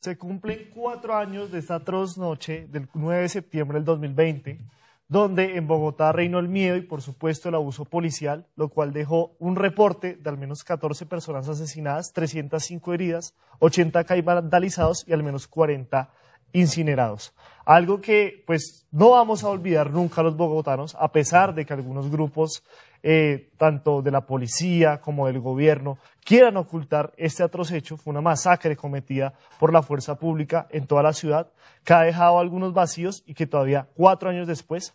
se cumplen cuatro años de esta atroz noche del 9 de septiembre del 2020, donde en Bogotá reinó el miedo y por supuesto el abuso policial, lo cual dejó un reporte de al menos 14 personas asesinadas, 305 heridas, 80 vandalizados y al menos 40 incinerados. Algo que pues no vamos a olvidar nunca los bogotanos, a pesar de que algunos grupos eh, tanto de la policía como del gobierno, quieran ocultar este atroz hecho, fue una masacre cometida por la fuerza pública en toda la ciudad, que ha dejado algunos vacíos y que todavía cuatro años después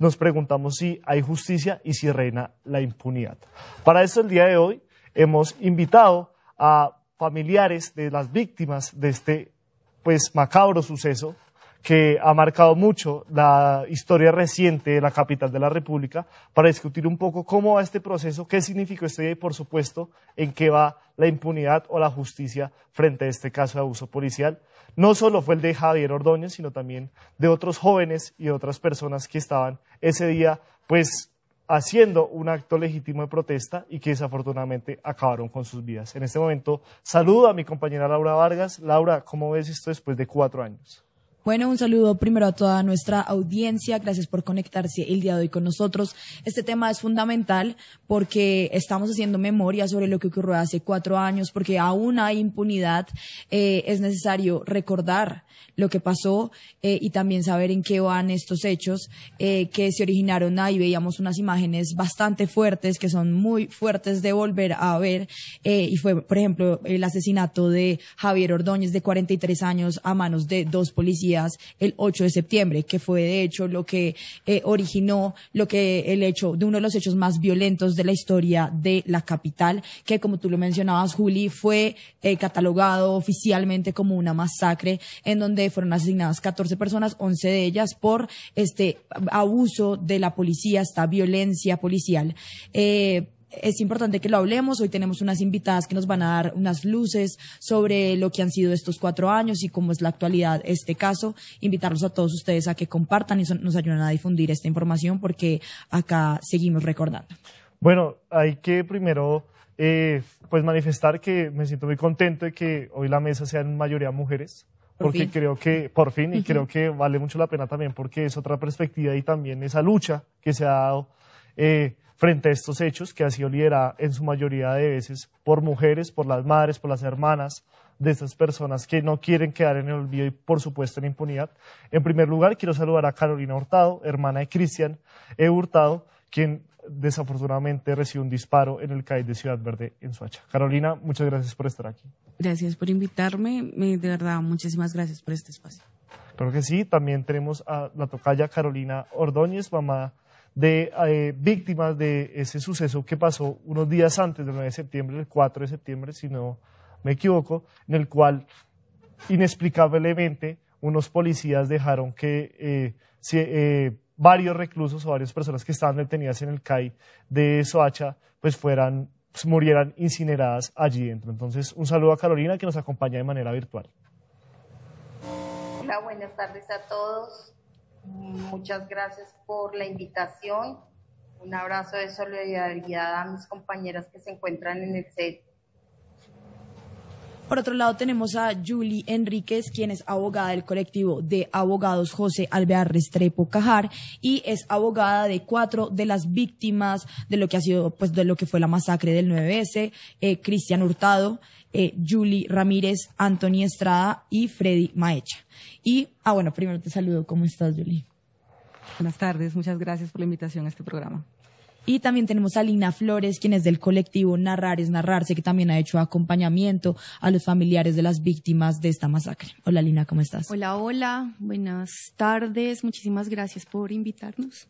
nos preguntamos si hay justicia y si reina la impunidad. Para esto el día de hoy hemos invitado a familiares de las víctimas de este pues macabro suceso que ha marcado mucho la historia reciente de la capital de la República, para discutir un poco cómo va este proceso, qué significó este día y, por supuesto, en qué va la impunidad o la justicia frente a este caso de abuso policial. No solo fue el de Javier Ordóñez, sino también de otros jóvenes y otras personas que estaban ese día, pues, haciendo un acto legítimo de protesta y que desafortunadamente acabaron con sus vidas. En este momento saludo a mi compañera Laura Vargas. Laura, ¿cómo ves esto después de cuatro años? Bueno, un saludo primero a toda nuestra audiencia. Gracias por conectarse el día de hoy con nosotros. Este tema es fundamental porque estamos haciendo memoria sobre lo que ocurrió hace cuatro años, porque aún hay impunidad. Eh, es necesario recordar lo que pasó eh, y también saber en qué van estos hechos eh, que se originaron ahí. Veíamos unas imágenes bastante fuertes que son muy fuertes de volver a ver. y fue, por ejemplo, el asesinato de Javier Ordóñez de 43 años a manos de dos policías el 8 de septiembre, que fue de hecho lo que eh, originó lo que el hecho de uno de los hechos más violentos de la historia de la capital, que como tú lo mencionabas, Juli, fue eh, catalogado oficialmente como una masacre en donde fueron asesinadas 14 personas, 11 de ellas por este abuso de la policía, esta violencia policial. Eh, es importante que lo hablemos. Hoy tenemos unas invitadas que nos van a dar unas luces sobre lo que han sido estos cuatro años y cómo es la actualidad este caso. Invitarlos a todos ustedes a que compartan y nos ayuden a difundir esta información porque acá seguimos recordando. Bueno, hay que primero eh, pues manifestar que me siento muy contento de que hoy la mesa sea en mayoría mujeres. porque creo que, por fin, y creo que vale mucho la pena también porque es otra perspectiva y también esa lucha que se ha dado eh, frente a estos hechos que ha sido liderada en su mayoría de veces por mujeres, por las madres, por las hermanas de estas personas que no quieren quedar en el olvido y por supuesto en impunidad. En primer lugar, quiero saludar a Carolina Hurtado, hermana de Cristian E. Hurtado, quien desafortunadamente recibió un disparo en el CAI de Ciudad Verde en Suacha Carolina, muchas gracias por estar aquí. Gracias por invitarme, de verdad, muchísimas gracias por este espacio. Creo que sí, también tenemos a la tocaya Carolina Ordóñez, mamá de eh, víctimas de ese suceso que pasó unos días antes del 9 de septiembre, el 4 de septiembre, si no me equivoco, en el cual inexplicablemente unos policías dejaron que eh, eh, varios reclusos o varias personas que estaban detenidas en el CAI de Soacha pues pues, murieran incineradas allí dentro. Entonces, un saludo a Carolina que nos acompaña de manera virtual. Hola, buenas tardes a todos. Muchas gracias por la invitación. Un abrazo de solidaridad a mis compañeras que se encuentran en el set por otro lado, tenemos a Julie Enríquez, quien es abogada del colectivo de abogados José Alvear Restrepo Cajar y es abogada de cuatro de las víctimas de lo que ha sido, pues, de lo que fue la masacre del 9S, eh, Cristian Hurtado, eh, Julie Ramírez, Anthony Estrada y Freddy Maecha. Y, ah, bueno, primero te saludo. ¿Cómo estás, Julie? Buenas tardes, muchas gracias por la invitación a este programa. Y también tenemos a Lina Flores, quien es del colectivo Narrar es Narrarse, que también ha hecho acompañamiento a los familiares de las víctimas de esta masacre. Hola Lina, ¿cómo estás? Hola, hola, buenas tardes, muchísimas gracias por invitarnos.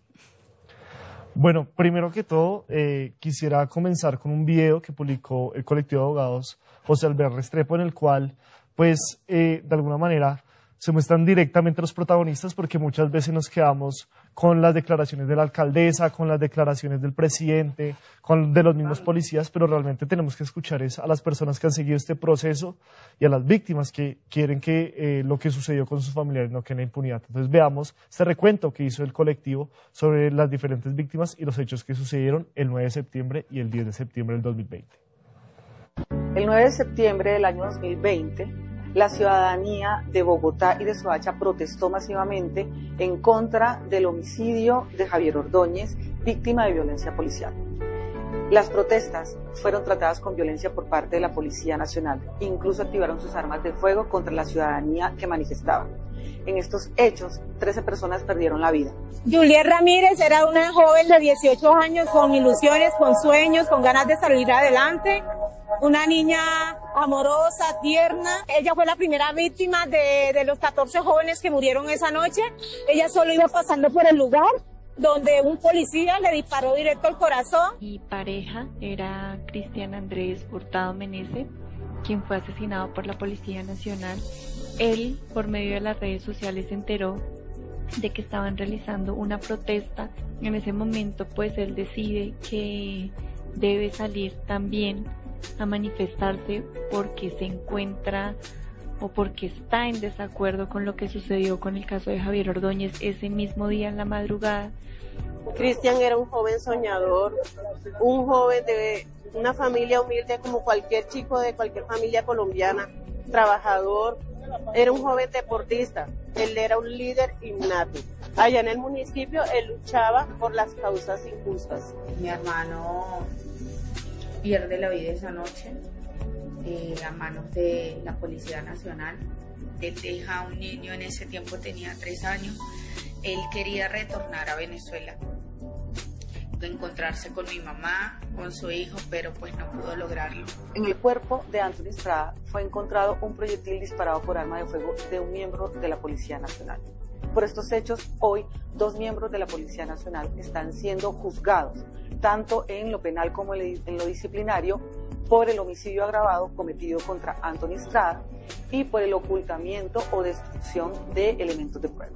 Bueno, primero que todo, eh, quisiera comenzar con un video que publicó el colectivo de abogados José Albert Restrepo, en el cual, pues, eh, de alguna manera se muestran directamente los protagonistas porque muchas veces nos quedamos con las declaraciones de la alcaldesa, con las declaraciones del presidente, de los mismos policías, pero realmente tenemos que escuchar a las personas que han seguido este proceso y a las víctimas que quieren que eh, lo que sucedió con sus familiares no quede en impunidad. Entonces veamos este recuento que hizo el colectivo sobre las diferentes víctimas y los hechos que sucedieron el 9 de septiembre y el 10 de septiembre del 2020. El 9 de septiembre del año 2020 la ciudadanía de Bogotá y de Soacha protestó masivamente en contra del homicidio de Javier Ordóñez, víctima de violencia policial. Las protestas fueron tratadas con violencia por parte de la Policía Nacional. Incluso activaron sus armas de fuego contra la ciudadanía que manifestaba en estos hechos, 13 personas perdieron la vida. Julia Ramírez era una joven de 18 años con ilusiones, con sueños, con ganas de salir adelante. Una niña amorosa, tierna. Ella fue la primera víctima de, los 14 jóvenes que murieron esa noche. Ella solo iba pasando por el lugar donde un policía le disparó directo al corazón. Mi pareja era Cristian Andrés Hurtado Menezes, quien fue asesinado por la Policía Nacional él, por medio de las redes sociales, se enteró de que estaban realizando una protesta. En ese momento, pues él decide que debe salir también a manifestarse porque se encuentra o porque está en desacuerdo con lo que sucedió con el caso de Javier Ordóñez ese mismo día en la madrugada. Cristian era un joven soñador, un joven de una familia humilde como cualquier chico de cualquier familia colombiana, trabajador, era un joven deportista, él era un líder innato. Allá en el municipio él luchaba por las causas injustas. Mi hermano pierde la vida esa noche a manos de la Policía Nacional. Él deja a un niño, en ese tiempo tenía tres años. Él quería retornar a Venezuela de encontrarse con mi mamá, con su hijo, pero pues no pudo lograrlo. En el cuerpo de Anthony Estrada fue encontrado un proyectil disparado por arma de fuego de un miembro de la Policía Nacional. Por estos hechos, hoy dos miembros de la Policía Nacional están siendo juzgados, tanto en lo penal como en lo disciplinario, por el homicidio agravado cometido contra Anthony Estrada y por el ocultamiento o destrucción de elementos de prueba.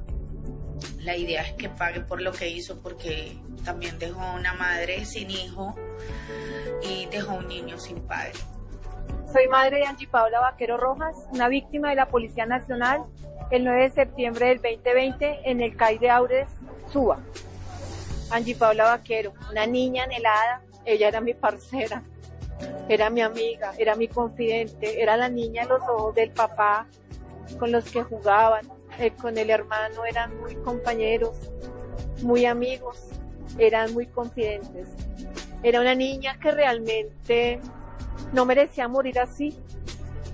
La idea es que pague por lo que hizo porque también dejó una madre sin hijo y dejó un niño sin padre. Soy madre de Angie Paula Vaquero Rojas, una víctima de la Policía Nacional el 9 de septiembre del 2020 en el CAI de Aures, Suba. Angie Paula Vaquero, una niña anhelada, ella era mi parcera, era mi amiga, era mi confidente, era la niña en los ojos del papá con los que jugaban, eh, con el hermano eran muy compañeros, muy amigos, eran muy confidentes. Era una niña que realmente no merecía morir así.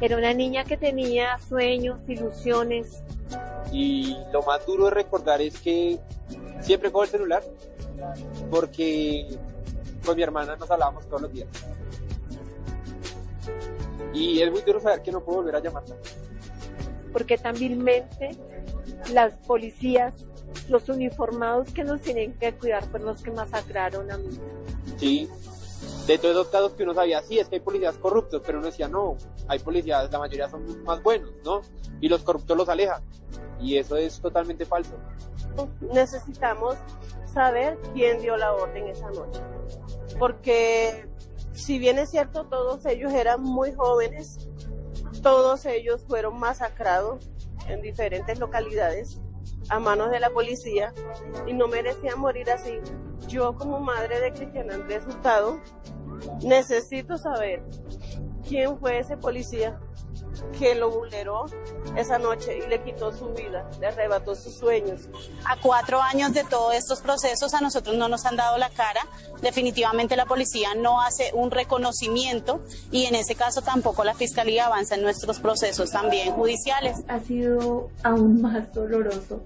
Era una niña que tenía sueños, ilusiones. Y lo más duro de recordar es que siempre con el celular porque con mi hermana nos hablábamos todos los días. Y es muy duro saber que no puedo volver a llamarla porque tan vilmente las policías, los uniformados que nos tienen que cuidar fueron pues, los que masacraron a mí. Sí, de todos los casos que uno sabía, sí, es que hay policías corruptos, pero uno decía, no, hay policías, la mayoría son más buenos, ¿no? Y los corruptos los alejan. Y eso es totalmente falso. Necesitamos saber quién dio la orden esa noche. Porque si bien es cierto, todos ellos eran muy jóvenes, todos ellos fueron masacrados en diferentes localidades a manos de la policía y no merecían morir así. Yo como madre de Cristian Andrés Hurtado necesito saber quién fue ese policía que lo vulneró esa noche y le quitó su vida, le arrebató sus sueños. A cuatro años de todos estos procesos a nosotros no nos han dado la cara, definitivamente la policía no hace un reconocimiento y en ese caso tampoco la fiscalía avanza en nuestros procesos también judiciales. Ha sido aún más doloroso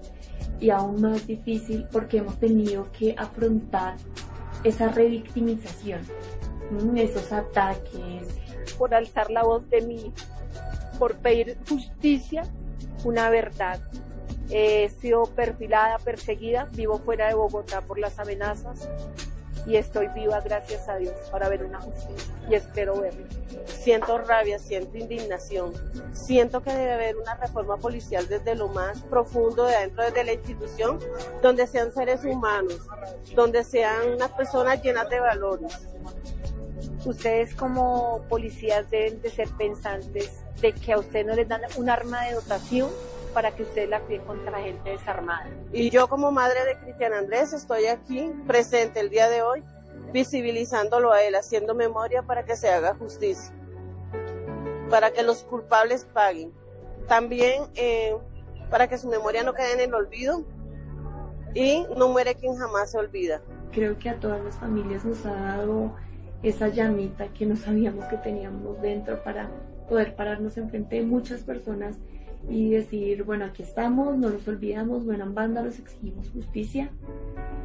y aún más difícil porque hemos tenido que afrontar esa revictimización, esos ataques, por alzar la voz de mí, por pedir justicia, una verdad. He sido perfilada, perseguida, vivo fuera de Bogotá por las amenazas y estoy viva, gracias a Dios, para ver una justicia y espero verla. Siento rabia, siento indignación, siento que debe haber una reforma policial desde lo más profundo de adentro, desde la institución, donde sean seres humanos, donde sean unas personas llenas de valores, ustedes como policías deben de ser pensantes de que a usted no les dan un arma de dotación para que usted la pide contra gente desarmada. Y yo como madre de Cristian Andrés estoy aquí presente el día de hoy visibilizándolo a él, haciendo memoria para que se haga justicia, para que los culpables paguen. También eh, para que su memoria no quede en el olvido y no muere quien jamás se olvida. Creo que a todas las familias nos ha dado esa llamita que no sabíamos que teníamos dentro para poder pararnos enfrente de muchas personas y decir, bueno, aquí estamos, no nos olvidamos, no banda vándalos, exigimos justicia,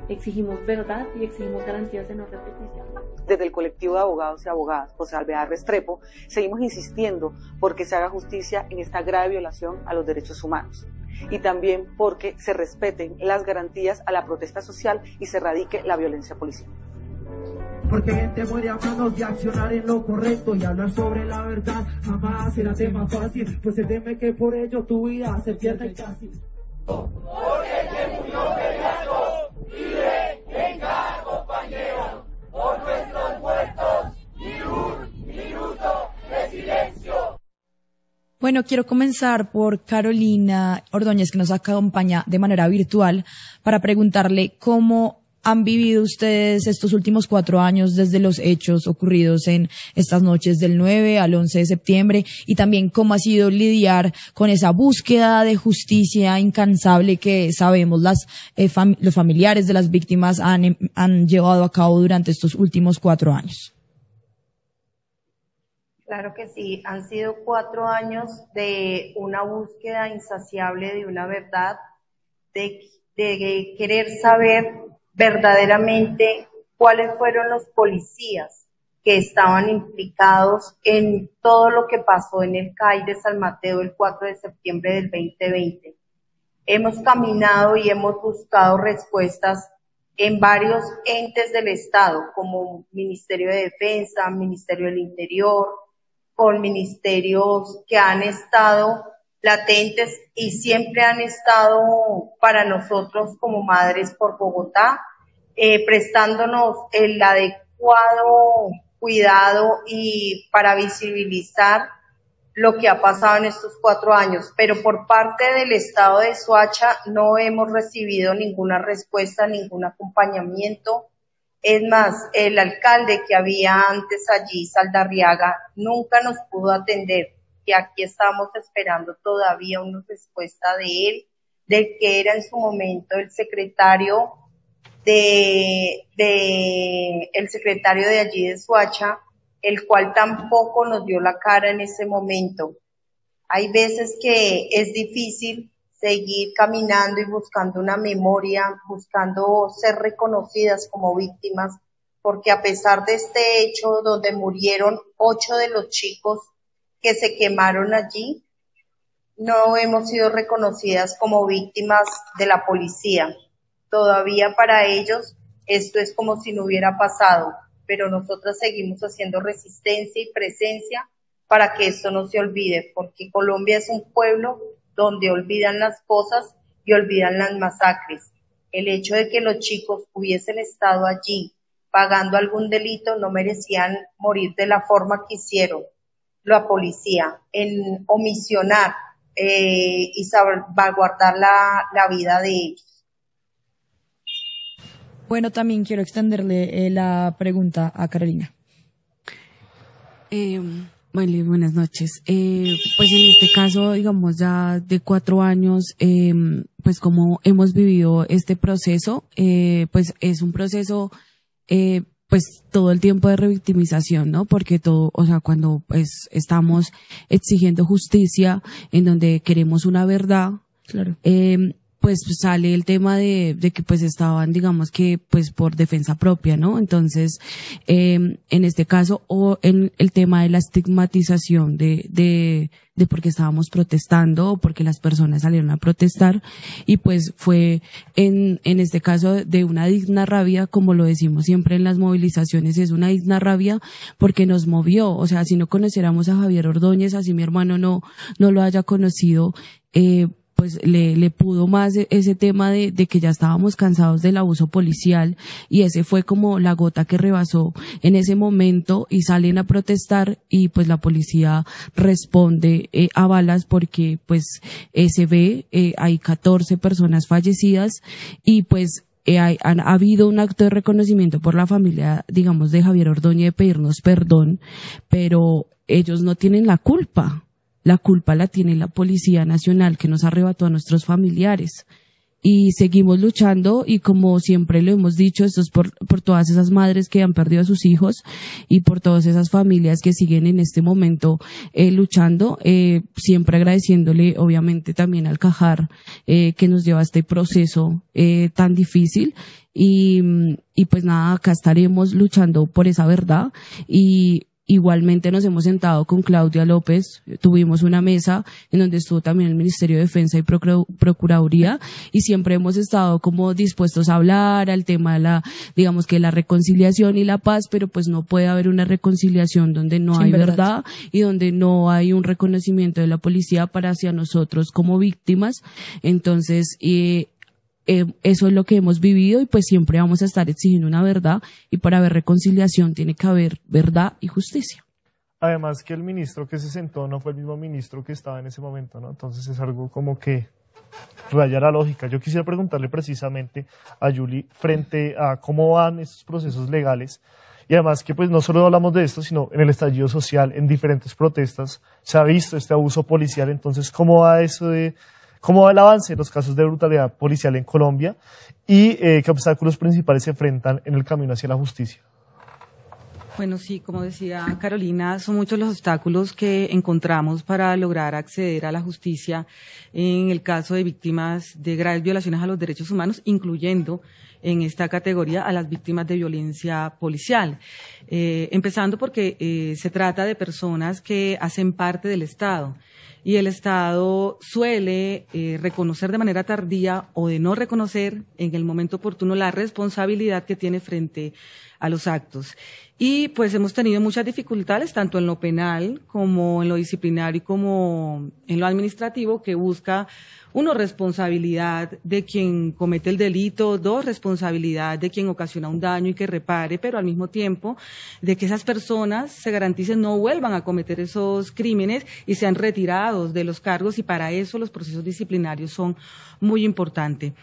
exigimos verdad y exigimos garantías de no repetición. Desde el colectivo de abogados y abogadas, José Alvear Restrepo, seguimos insistiendo porque se haga justicia en esta grave violación a los derechos humanos y también porque se respeten las garantías a la protesta social y se erradique la violencia policial. Porque gente este muere a manos de accionar en lo correcto y hablar sobre la verdad jamás será tema fácil, pues se teme que por ello tu vida se pierde casi. Porque que murió peleando, vive, cada compañero, por nuestros muertos, ni un minuto de silencio. Bueno, quiero comenzar por Carolina Ordóñez, que nos acompaña de manera virtual, para preguntarle cómo han vivido ustedes estos últimos cuatro años desde los hechos ocurridos en estas noches del 9 al 11 de septiembre y también cómo ha sido lidiar con esa búsqueda de justicia incansable que sabemos las, eh, los familiares de las víctimas han, em, han llevado a cabo durante estos últimos cuatro años? Claro que sí, han sido cuatro años de una búsqueda insaciable de una verdad, de, de querer saber verdaderamente cuáles fueron los policías que estaban implicados en todo lo que pasó en el CAI de San Mateo el 4 de septiembre del 2020. Hemos caminado y hemos buscado respuestas en varios entes del Estado, como Ministerio de Defensa, Ministerio del Interior, con ministerios que han estado latentes y siempre han estado para nosotros como madres por Bogotá, eh, prestándonos el adecuado cuidado y para visibilizar lo que ha pasado en estos cuatro años, pero por parte del Estado de Soacha no hemos recibido ninguna respuesta, ningún acompañamiento. Es más, el alcalde que había antes allí, Saldarriaga, nunca nos pudo atender que aquí estamos esperando todavía una respuesta de él, de que era en su momento el secretario de, de el secretario de allí de Suacha, el cual tampoco nos dio la cara en ese momento. Hay veces que es difícil seguir caminando y buscando una memoria, buscando ser reconocidas como víctimas, porque a pesar de este hecho donde murieron ocho de los chicos que se quemaron allí, no hemos sido reconocidas como víctimas de la policía. Todavía para ellos esto es como si no hubiera pasado, pero nosotras seguimos haciendo resistencia y presencia para que esto no se olvide, porque Colombia es un pueblo donde olvidan las cosas y olvidan las masacres. El hecho de que los chicos hubiesen estado allí pagando algún delito no merecían morir de la forma que hicieron la policía en omisionar eh, y salvaguardar la, la vida de ellos. Bueno, también quiero extenderle eh, la pregunta a Carolina. Eh, buenas noches. Eh, pues en este caso, digamos, ya de cuatro años, em, pues como hemos vivido este proceso, pues es un proceso pues todo el tiempo de revictimización, ¿no? Porque todo, o sea, cuando pues, estamos exigiendo justicia, en donde queremos una verdad, claro. Em, pues sale el tema de, que pues estaban, digamos que, pues por defensa propia, ¿no? Entonces, em, en este caso, o en el tema de la estigmatización de, de, de porque estábamos protestando o porque las personas salieron a protestar y pues fue en, en este caso de una digna rabia, como lo decimos siempre en las movilizaciones, es una digna rabia porque nos movió, o sea, si no conociéramos a Javier Ordóñez, así mi hermano no, no lo haya conocido, eh, pues le, le pudo más e-, ese tema de, de, que ya estábamos cansados del abuso policial y ese fue como la gota que rebasó en ese momento y salen a protestar y pues la policía responde eh, a balas porque pues se ve eh, hay 14 personas fallecidas y pues eh, ha, habido un acto de reconocimiento por la familia, digamos, de Javier Ordóñez de pedirnos perdón, pero ellos no tienen la culpa. La culpa la tiene la Policía Nacional que nos arrebató a nuestros familiares. Y seguimos luchando y como siempre lo hemos dicho, esto es por, todas esas madres que han perdido a sus hijos y por todas esas familias que siguen en este momento eh, luchando, eh, siempre agradeciéndole obviamente también al Cajar eh, que nos lleva a este proceso tan difícil y, pues nada, acá estaremos luchando por esa verdad y Igualmente nos hemos sentado con Claudia López, tuvimos una mesa en donde estuvo también el Ministerio de Defensa y Procuraduría y siempre hemos estado como dispuestos a hablar al tema de la, digamos que la reconciliación y la paz, pero pues no puede haber una reconciliación donde no hay verdad. y donde no hay un reconocimiento de la policía para hacia nosotros como víctimas. Entonces, eh, eh, eso es lo que hemos vivido y pues siempre vamos a estar exigiendo una verdad y para haber reconciliación tiene que haber verdad y justicia. Además que el ministro que se sentó no fue el mismo ministro que estaba en ese momento, ¿no? Entonces es algo como que raya la lógica. Yo quisiera preguntarle precisamente a Juli frente a cómo van estos procesos legales. Y además que pues no solo hablamos de esto, sino en el estallido social, en diferentes protestas, se ha visto este abuso policial. Entonces, ¿cómo va eso de cómo va el avance de los casos de brutalidad policial en Colombia y eh, qué obstáculos principales se enfrentan en el camino hacia la justicia. Bueno, sí, como decía Carolina, son muchos los obstáculos que encontramos para lograr acceder a la justicia en el caso de víctimas de graves violaciones a los derechos humanos, incluyendo en esta categoría a las víctimas de violencia policial. Eh, empezando porque eh, se trata de personas que hacen parte del Estado y el Estado suele eh, reconocer de manera tardía o de no reconocer en el momento oportuno la responsabilidad que tiene frente a los actos. Y pues hemos tenido muchas dificultades, tanto en lo penal como en lo disciplinario y como en lo administrativo, que busca, uno, responsabilidad de quien comete el delito, dos, responsabilidad de quien ocasiona un daño y que repare, pero al mismo tiempo de que esas personas se garanticen no vuelvan a cometer esos crímenes y sean retirados de los cargos y para eso los procesos disciplinarios son muy importantes.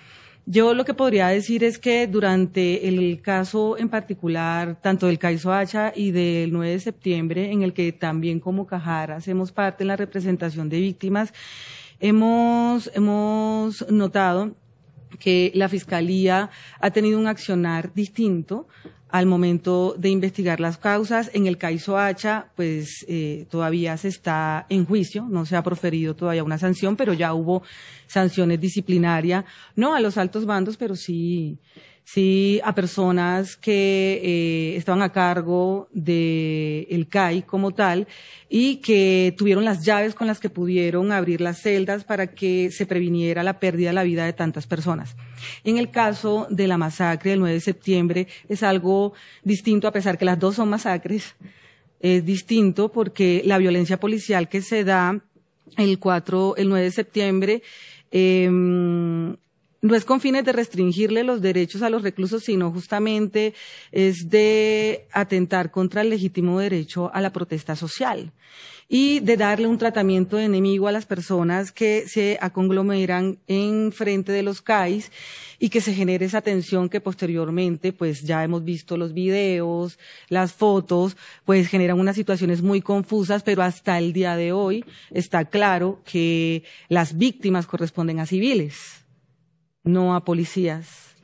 Yo lo que podría decir es que durante el caso en particular, tanto del Caizo Hacha y del 9 de septiembre, en el que también como Cajara hacemos parte en la representación de víctimas, hemos, hemos notado que la Fiscalía ha tenido un accionar distinto al momento de investigar las causas. En el caso Hacha, pues eh, todavía se está en juicio, no se ha proferido todavía una sanción, pero ya hubo sanciones disciplinarias, no a los altos bandos, pero sí sí a personas que eh, estaban a cargo del el CAI como tal y que tuvieron las llaves con las que pudieron abrir las celdas para que se previniera la pérdida de la vida de tantas personas. En el caso de la masacre del 9 de septiembre es algo distinto, a pesar que las dos son masacres, es distinto porque la violencia policial que se da el 4, el 9 de septiembre, em, no es con fines de restringirle los derechos a los reclusos, sino justamente es de atentar contra el legítimo derecho a la protesta social y de darle un tratamiento de enemigo a las personas que se aconglomeran en frente de los CAIs y que se genere esa tensión que posteriormente, pues ya hemos visto los videos, las fotos, pues generan unas situaciones muy confusas, pero hasta el día de hoy está claro que las víctimas corresponden a civiles no a policías.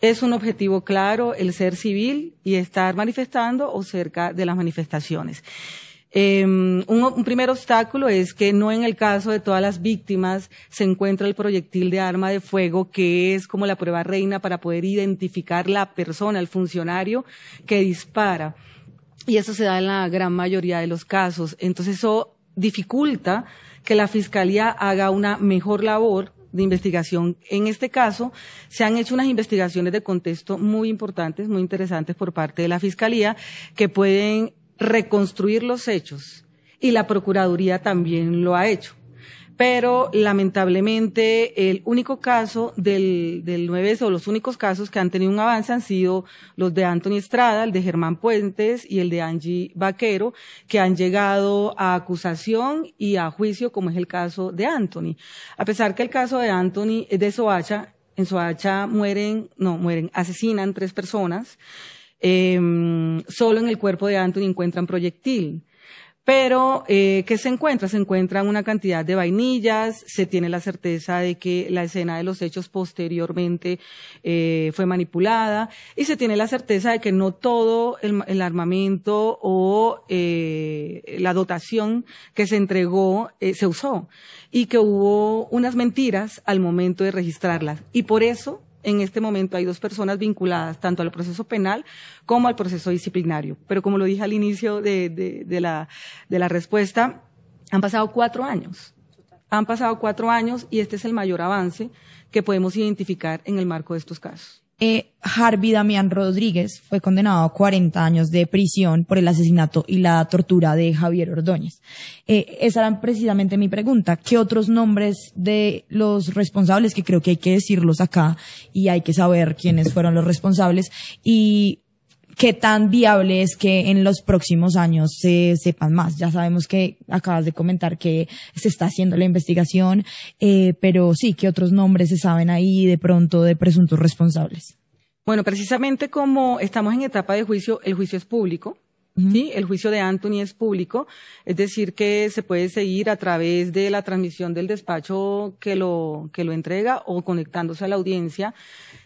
Es un objetivo claro el ser civil y estar manifestando o cerca de las manifestaciones. Em, un, primer obstáculo es que no en el caso de todas las víctimas se encuentra el proyectil de arma de fuego, que es como la prueba reina para poder identificar la persona, el funcionario que dispara. Y eso se da en la gran mayoría de los casos. Entonces eso dificulta que la Fiscalía haga una mejor labor de investigación. En este caso, se han hecho unas investigaciones de contexto muy importantes, muy interesantes por parte de la Fiscalía, que pueden reconstruir los hechos. Y la Procuraduría también lo ha hecho pero lamentablemente el único caso del, del 9 o los únicos casos que han tenido un avance han sido los de Anthony Estrada, el de Germán Puentes y el de Angie Vaquero, que han llegado a acusación y a juicio, como es el caso de Anthony. A pesar que el caso de Anthony es de Soacha, en Soacha mueren, no, mueren, asesinan tres personas. Em, solo en el cuerpo de Anthony encuentran proyectil. Pero, eh, ¿qué se encuentra? Se encuentran una cantidad de vainillas, se tiene la certeza de que la escena de los hechos posteriormente eh, fue manipulada y se tiene la certeza de que no todo el, el armamento o eh, la dotación que se entregó eh, se usó y que hubo unas mentiras al momento de registrarlas. Y por eso en este momento hay dos personas vinculadas tanto al proceso penal como al proceso disciplinario. Pero como lo dije al inicio de, la, la respuesta, han pasado cuatro años. Han pasado cuatro años y este es el mayor avance que podemos identificar en el marco de estos casos. Eh, Harvey Damián Rodríguez fue condenado a 40 años de prisión por el asesinato y la tortura de Javier Ordóñez. Eh, esa era precisamente mi pregunta. ¿Qué otros nombres de los responsables, que creo que hay que decirlos acá y hay que saber quiénes fueron los responsables, y qué tan viable es que en los próximos años se sepan más. Ya sabemos que acabas de comentar que se está haciendo la investigación, eh, pero sí, ¿qué otros nombres se saben ahí de pronto de presuntos responsables? Bueno, precisamente como estamos en etapa de juicio, el juicio es público. Sí, el juicio de Anthony es público, es decir, que se puede seguir a través de la transmisión del despacho que lo entrega o conectándose a la audiencia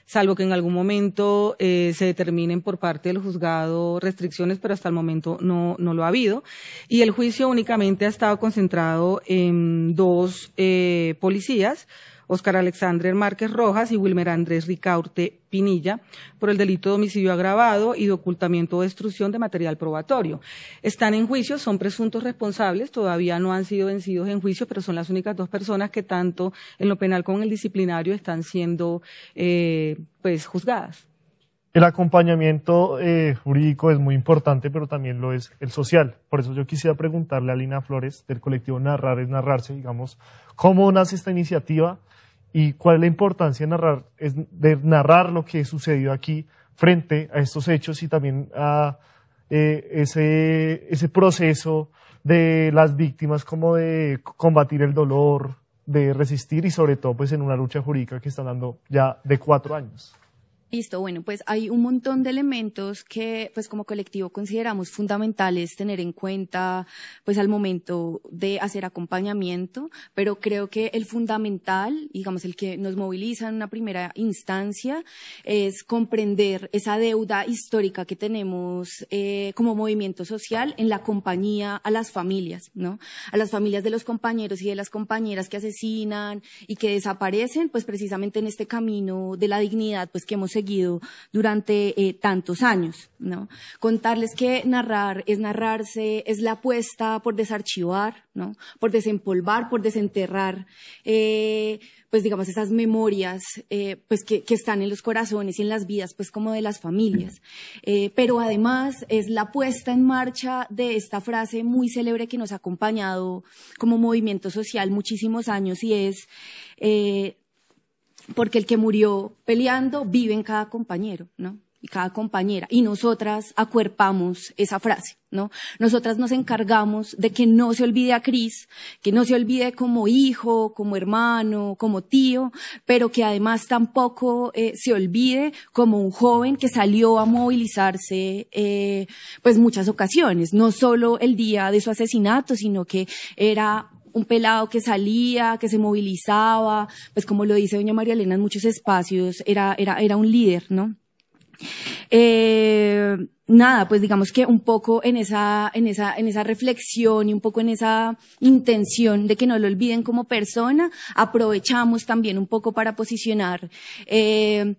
salvo que en algún momento eh, se determinen por parte del juzgado restricciones, pero hasta el momento no, no lo ha habido. Y el juicio únicamente ha estado concentrado en dos eh, policías Oscar Alexander Márquez Rojas y Wilmer Andrés Ricaurte Pinilla por el delito de homicidio agravado y de ocultamiento o destrucción de material probatorio. Están en juicio, son presuntos responsables, todavía no han sido vencidos en juicio, pero son las únicas dos personas que tanto en lo penal como en el disciplinario están siendo eh, pues juzgadas. El acompañamiento eh, jurídico es muy importante, pero también lo es el social. Por eso yo quisiera preguntarle a Lina Flores del colectivo Narrar es Narrarse, digamos, cómo nace esta iniciativa y cuál es la importancia de narrar, narrar lo que ha sucedido aquí frente a estos hechos y también a eh, ese, ese proceso de las víctimas, como de combatir el dolor, de resistir y sobre todo pues en una lucha jurídica que está dando ya de cuatro años. Listo, bueno, pues hay un montón de elementos que pues como colectivo consideramos fundamentales tener en cuenta pues al momento de hacer acompañamiento, pero creo que el fundamental, digamos el que nos moviliza en una primera instancia, es comprender esa deuda histórica que tenemos eh, como movimiento social en la compañía a las familias, ¿no? A las familias de los compañeros y de las compañeras que asesinan y que desaparecen, pues precisamente en este camino de la dignidad pues que hemos seguido durante eh, tantos años. ¿no? Contarles que narrar es narrarse, es la apuesta por desarchivar, ¿no? por desempolvar, por desenterrar, eh, pues digamos, esas memorias eh, pues que, que, están en los corazones y en las vidas pues como de las familias. pero además es la puesta en marcha de esta frase muy célebre que nos ha acompañado como movimiento social muchísimos años y es porque el que murió peleando vive en cada compañero, ¿no? Y cada compañera. Y nosotras acuerpamos esa frase, ¿no? Nosotras nos encargamos de que no se olvide a Cris, que no se olvide como hijo, como hermano, como tío, pero que además tampoco eh, se olvide como un joven que salió a movilizarse, eh, pues muchas ocasiones, no solo el día de su asesinato, sino que era un pelado que salía, que se movilizaba, pues como lo dice doña María Elena, en muchos espacios era, era, era un líder, ¿no? Eh, nada, pues digamos que un poco en esa, en esa, en esa reflexión y un poco en esa intención de que no lo olviden como persona, aprovechamos también un poco para posicionar eh,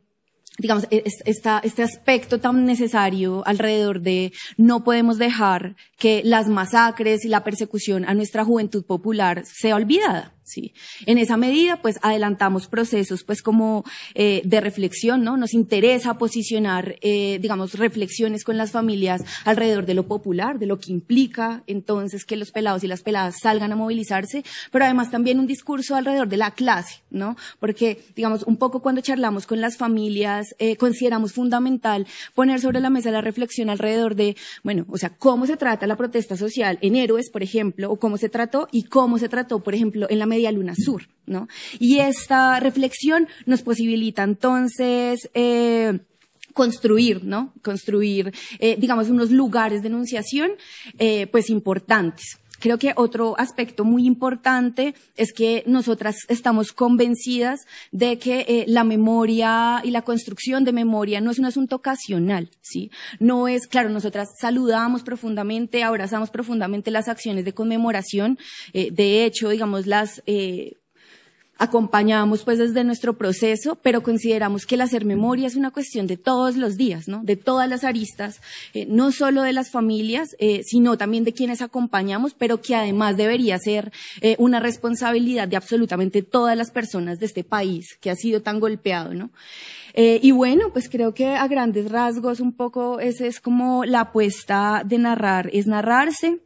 digamos, e-, esta, este aspecto tan necesario alrededor de no podemos dejar que las masacres y la persecución a nuestra juventud popular sea olvidada. Sí. En esa medida, pues adelantamos procesos, pues como eh, de reflexión, ¿no? Nos interesa posicionar, eh, digamos, reflexiones con las familias alrededor de lo popular, de lo que implica entonces que los pelados y las peladas salgan a movilizarse, pero además también un discurso alrededor de la clase, ¿no? Porque, digamos, un poco cuando charlamos con las familias, eh, consideramos fundamental poner sobre la mesa la reflexión alrededor de, bueno, o sea, cómo se trata la protesta social en héroes, por ejemplo, o cómo se trató y cómo se trató, por ejemplo, en la medida Media Luna Sur, ¿no? Y esta reflexión nos posibilita entonces eh, construir, ¿no? Construir, eh, digamos, unos lugares de enunciación, eh, pues importantes. Creo que otro aspecto muy importante es que nosotras estamos convencidas de que eh, la memoria y la construcción de memoria no es un asunto ocasional, ¿sí? No es, claro, nosotras saludamos profundamente, abrazamos profundamente las acciones de conmemoración. Eh, de hecho, digamos, las eh, acompañamos pues desde nuestro proceso, pero consideramos que el hacer memoria es una cuestión de todos los días, ¿no? De todas las aristas, eh, no solo de las familias, eh, sino también de quienes acompañamos, pero que además debería ser eh, una responsabilidad de absolutamente todas las personas de este país que ha sido tan golpeado, ¿no? y bueno, pues creo que a grandes rasgos un poco esa es como la apuesta de narrar, es narrarse,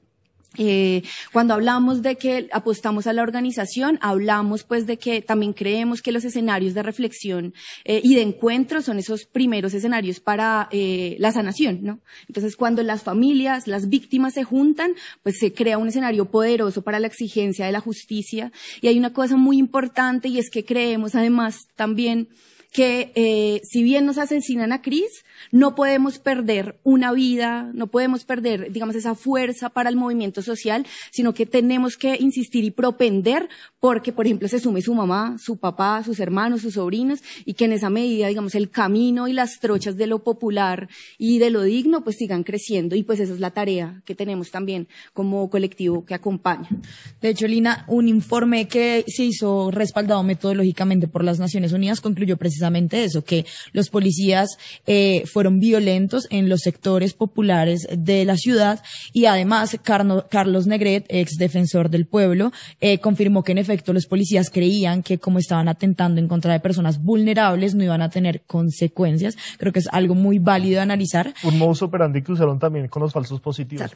eh, cuando hablamos de que apostamos a la organización, hablamos pues de que también creemos que los escenarios de reflexión eh, y de encuentro son esos primeros escenarios para eh, la sanación, ¿no? Entonces, cuando las familias, las víctimas se juntan, pues se crea un escenario poderoso para la exigencia de la justicia. Y hay una cosa muy importante y es que creemos además también que eh, si bien nos asesinan a Cris, no podemos perder una vida, no podemos perder, digamos, esa fuerza para el movimiento social, sino que tenemos que insistir y propender porque, por ejemplo, se sume su mamá, su papá, sus hermanos, sus sobrinos, y que en esa medida, digamos, el camino y las trochas de lo popular y de lo digno, pues sigan creciendo. Y pues esa es la tarea que tenemos también como colectivo que acompaña. De hecho, Lina, un informe que se hizo respaldado metodológicamente por las Naciones Unidas concluyó precisamente eso, que los policías eh, fueron violentos en los sectores populares de la ciudad y además Carlos Negret, ex defensor del pueblo, eh, confirmó que en efecto los policías creían que como estaban atentando en contra de personas vulnerables no iban a tener consecuencias. Creo que es algo muy válido de analizar. Un modus operandi que usaron también con los falsos positivos,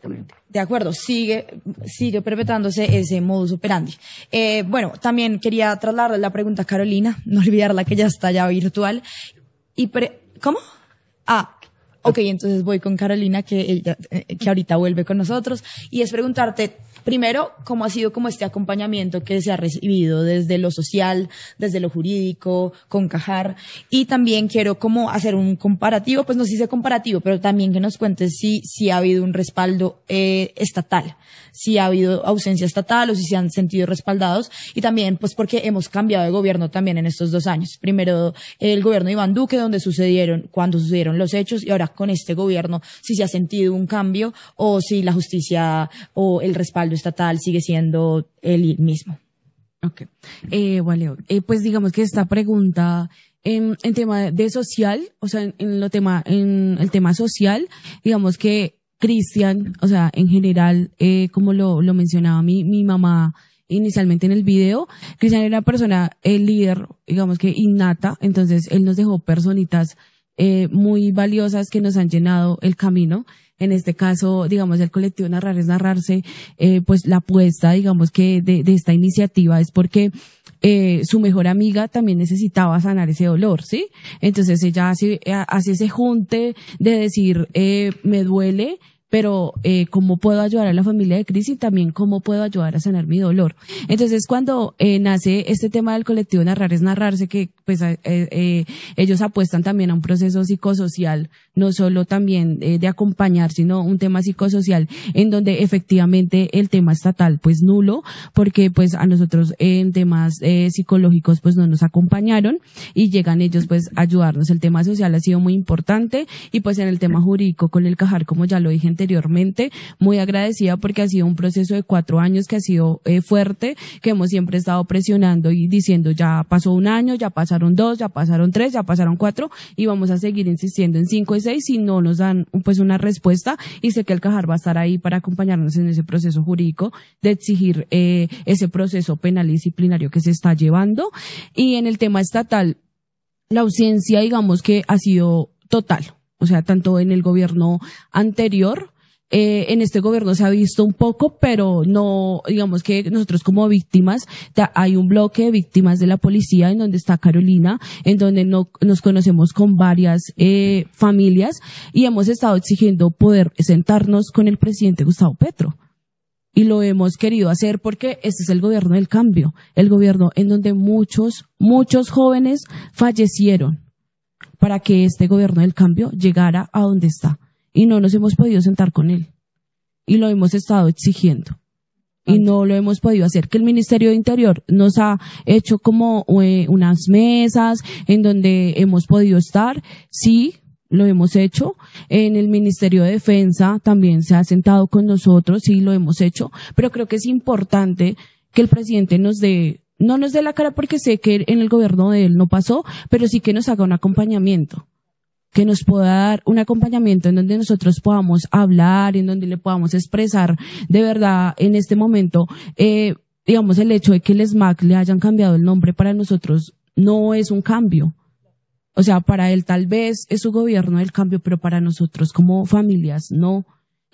De acuerdo, sigue, sigue perpetrándose ese modus operandi. Eh, bueno, también quería trasladarle la pregunta a Carolina, no olvidarla que ya está ya hoy virtual. Y ¿Cómo? Ah, ok, entonces voy con Carolina, que, eh, que ahorita vuelve con nosotros, y es preguntarte, primero, cómo ha sido como este acompañamiento que se ha recibido desde lo social, desde lo jurídico, con Cajar, y también quiero como hacer un comparativo, pues no sé si comparativo, pero también que nos cuentes si, ha habido un respaldo eh, estatal si ha habido ausencia estatal o si se han sentido respaldados y también pues porque hemos cambiado de gobierno también en estos dos años. Primero el gobierno de Iván Duque donde sucedieron, cuando sucedieron los hechos y ahora con este gobierno si se ha sentido un cambio o si la justicia o el respaldo estatal sigue siendo el mismo. Ok. Eh, vale, eh, pues digamos que esta pregunta en, tema de social, o sea, en, lo tema, en el tema social, digamos que Cristian, o sea, en general, eh, como lo, lo mencionaba mi, mi mamá inicialmente en el video, Cristian era una persona, el eh, líder, digamos que innata, entonces él nos dejó personitas eh, muy valiosas que nos han llenado el camino en este caso, digamos, el colectivo Narrar es Narrarse, eh, pues la apuesta, digamos, que de, de esta iniciativa es porque eh, su mejor amiga también necesitaba sanar ese dolor, ¿sí? Entonces ella hace, eh, hace ese junte de decir, eh, me duele, pero eh, cómo puedo ayudar a la familia de crisis y también cómo puedo ayudar a sanar mi dolor. Entonces, cuando eh, nace este tema del colectivo Narrar es Narrarse, que pues eh, eh, ellos apuestan también a un proceso psicosocial, no solo también eh, de acompañar, sino un tema psicosocial en donde efectivamente el tema estatal pues nulo, porque pues a nosotros en temas psicológicos pues no nos acompañaron y llegan ellos pues a ayudarnos. El tema social ha sido muy importante y pues en el tema jurídico con el Cajar, como ya lo dije anteriormente. Muy agradecida porque ha sido un proceso de cuatro años que ha sido eh, fuerte, que hemos siempre estado presionando y diciendo ya pasó un año, ya pasaron dos, ya pasaron tres, ya pasaron cuatro y vamos a seguir insistiendo en cinco y seis si no nos dan pues una respuesta y sé que el Cajar va a estar ahí para acompañarnos en ese proceso jurídico de exigir eh, ese proceso penal disciplinario que se está llevando y en el tema estatal la ausencia digamos que ha sido total o sea, tanto en el gobierno anterior, eh, en este gobierno se ha visto un poco, pero no, digamos que nosotros como víctimas, hay un bloque de víctimas de la policía en donde está Carolina, en donde nos conocemos con varias eh, familias y hemos estado exigiendo poder sentarnos con el presidente Gustavo Petro. Y lo hemos querido hacer porque este es el gobierno del cambio, el gobierno en donde muchos, muchos jóvenes fallecieron para que este gobierno del cambio llegara a donde está. Y no nos hemos podido sentar con él. Y lo hemos estado exigiendo. Y no lo hemos podido hacer. Que el Ministerio de Interior nos ha hecho como eh, unas mesas en donde hemos podido estar. Sí, lo hemos hecho. En el Ministerio de Defensa también se ha sentado con nosotros, sí lo hemos hecho, pero creo que es importante que el presidente nos dé no nos dé la cara porque sé que en el gobierno de él no pasó, pero sí que nos haga un acompañamiento que nos pueda dar un acompañamiento en donde nosotros podamos hablar, en donde le podamos expresar de verdad en este momento, eh, digamos, el hecho de que el SMAC le hayan cambiado el nombre para nosotros no es un cambio. O sea, para él tal vez es su gobierno el cambio, pero para nosotros como familias no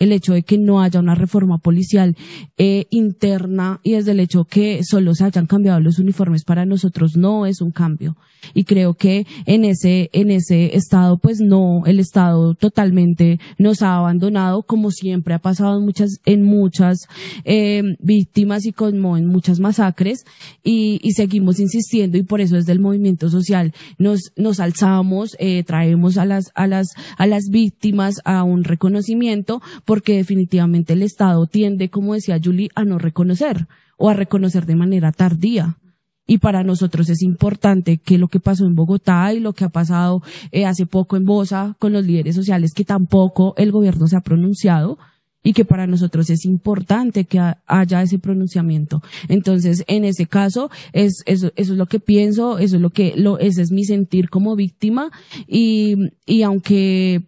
el hecho de que no haya una reforma policial eh, interna y desde el hecho que solo se hayan cambiado los uniformes para nosotros no es un cambio. Y creo que en ese, en ese estado, pues no, el estado totalmente nos ha abandonado, como siempre ha pasado en muchas, en muchas eh, víctimas y como en muchas masacres, y, seguimos insistiendo, y por eso desde el movimiento social nos, nos alzamos, eh, traemos a las, a las, a las víctimas a un reconocimiento porque definitivamente el Estado tiende, como decía Julie, a no reconocer o a reconocer de manera tardía. Y para nosotros es importante que lo que pasó en Bogotá y lo que ha pasado eh, hace poco en Bosa con los líderes sociales, que tampoco el gobierno se ha pronunciado, y que para nosotros es importante que haya ese pronunciamiento. Entonces, en ese caso, es, eso, es lo que pienso, eso es lo que, lo, ese es mi sentir como víctima y, y aunque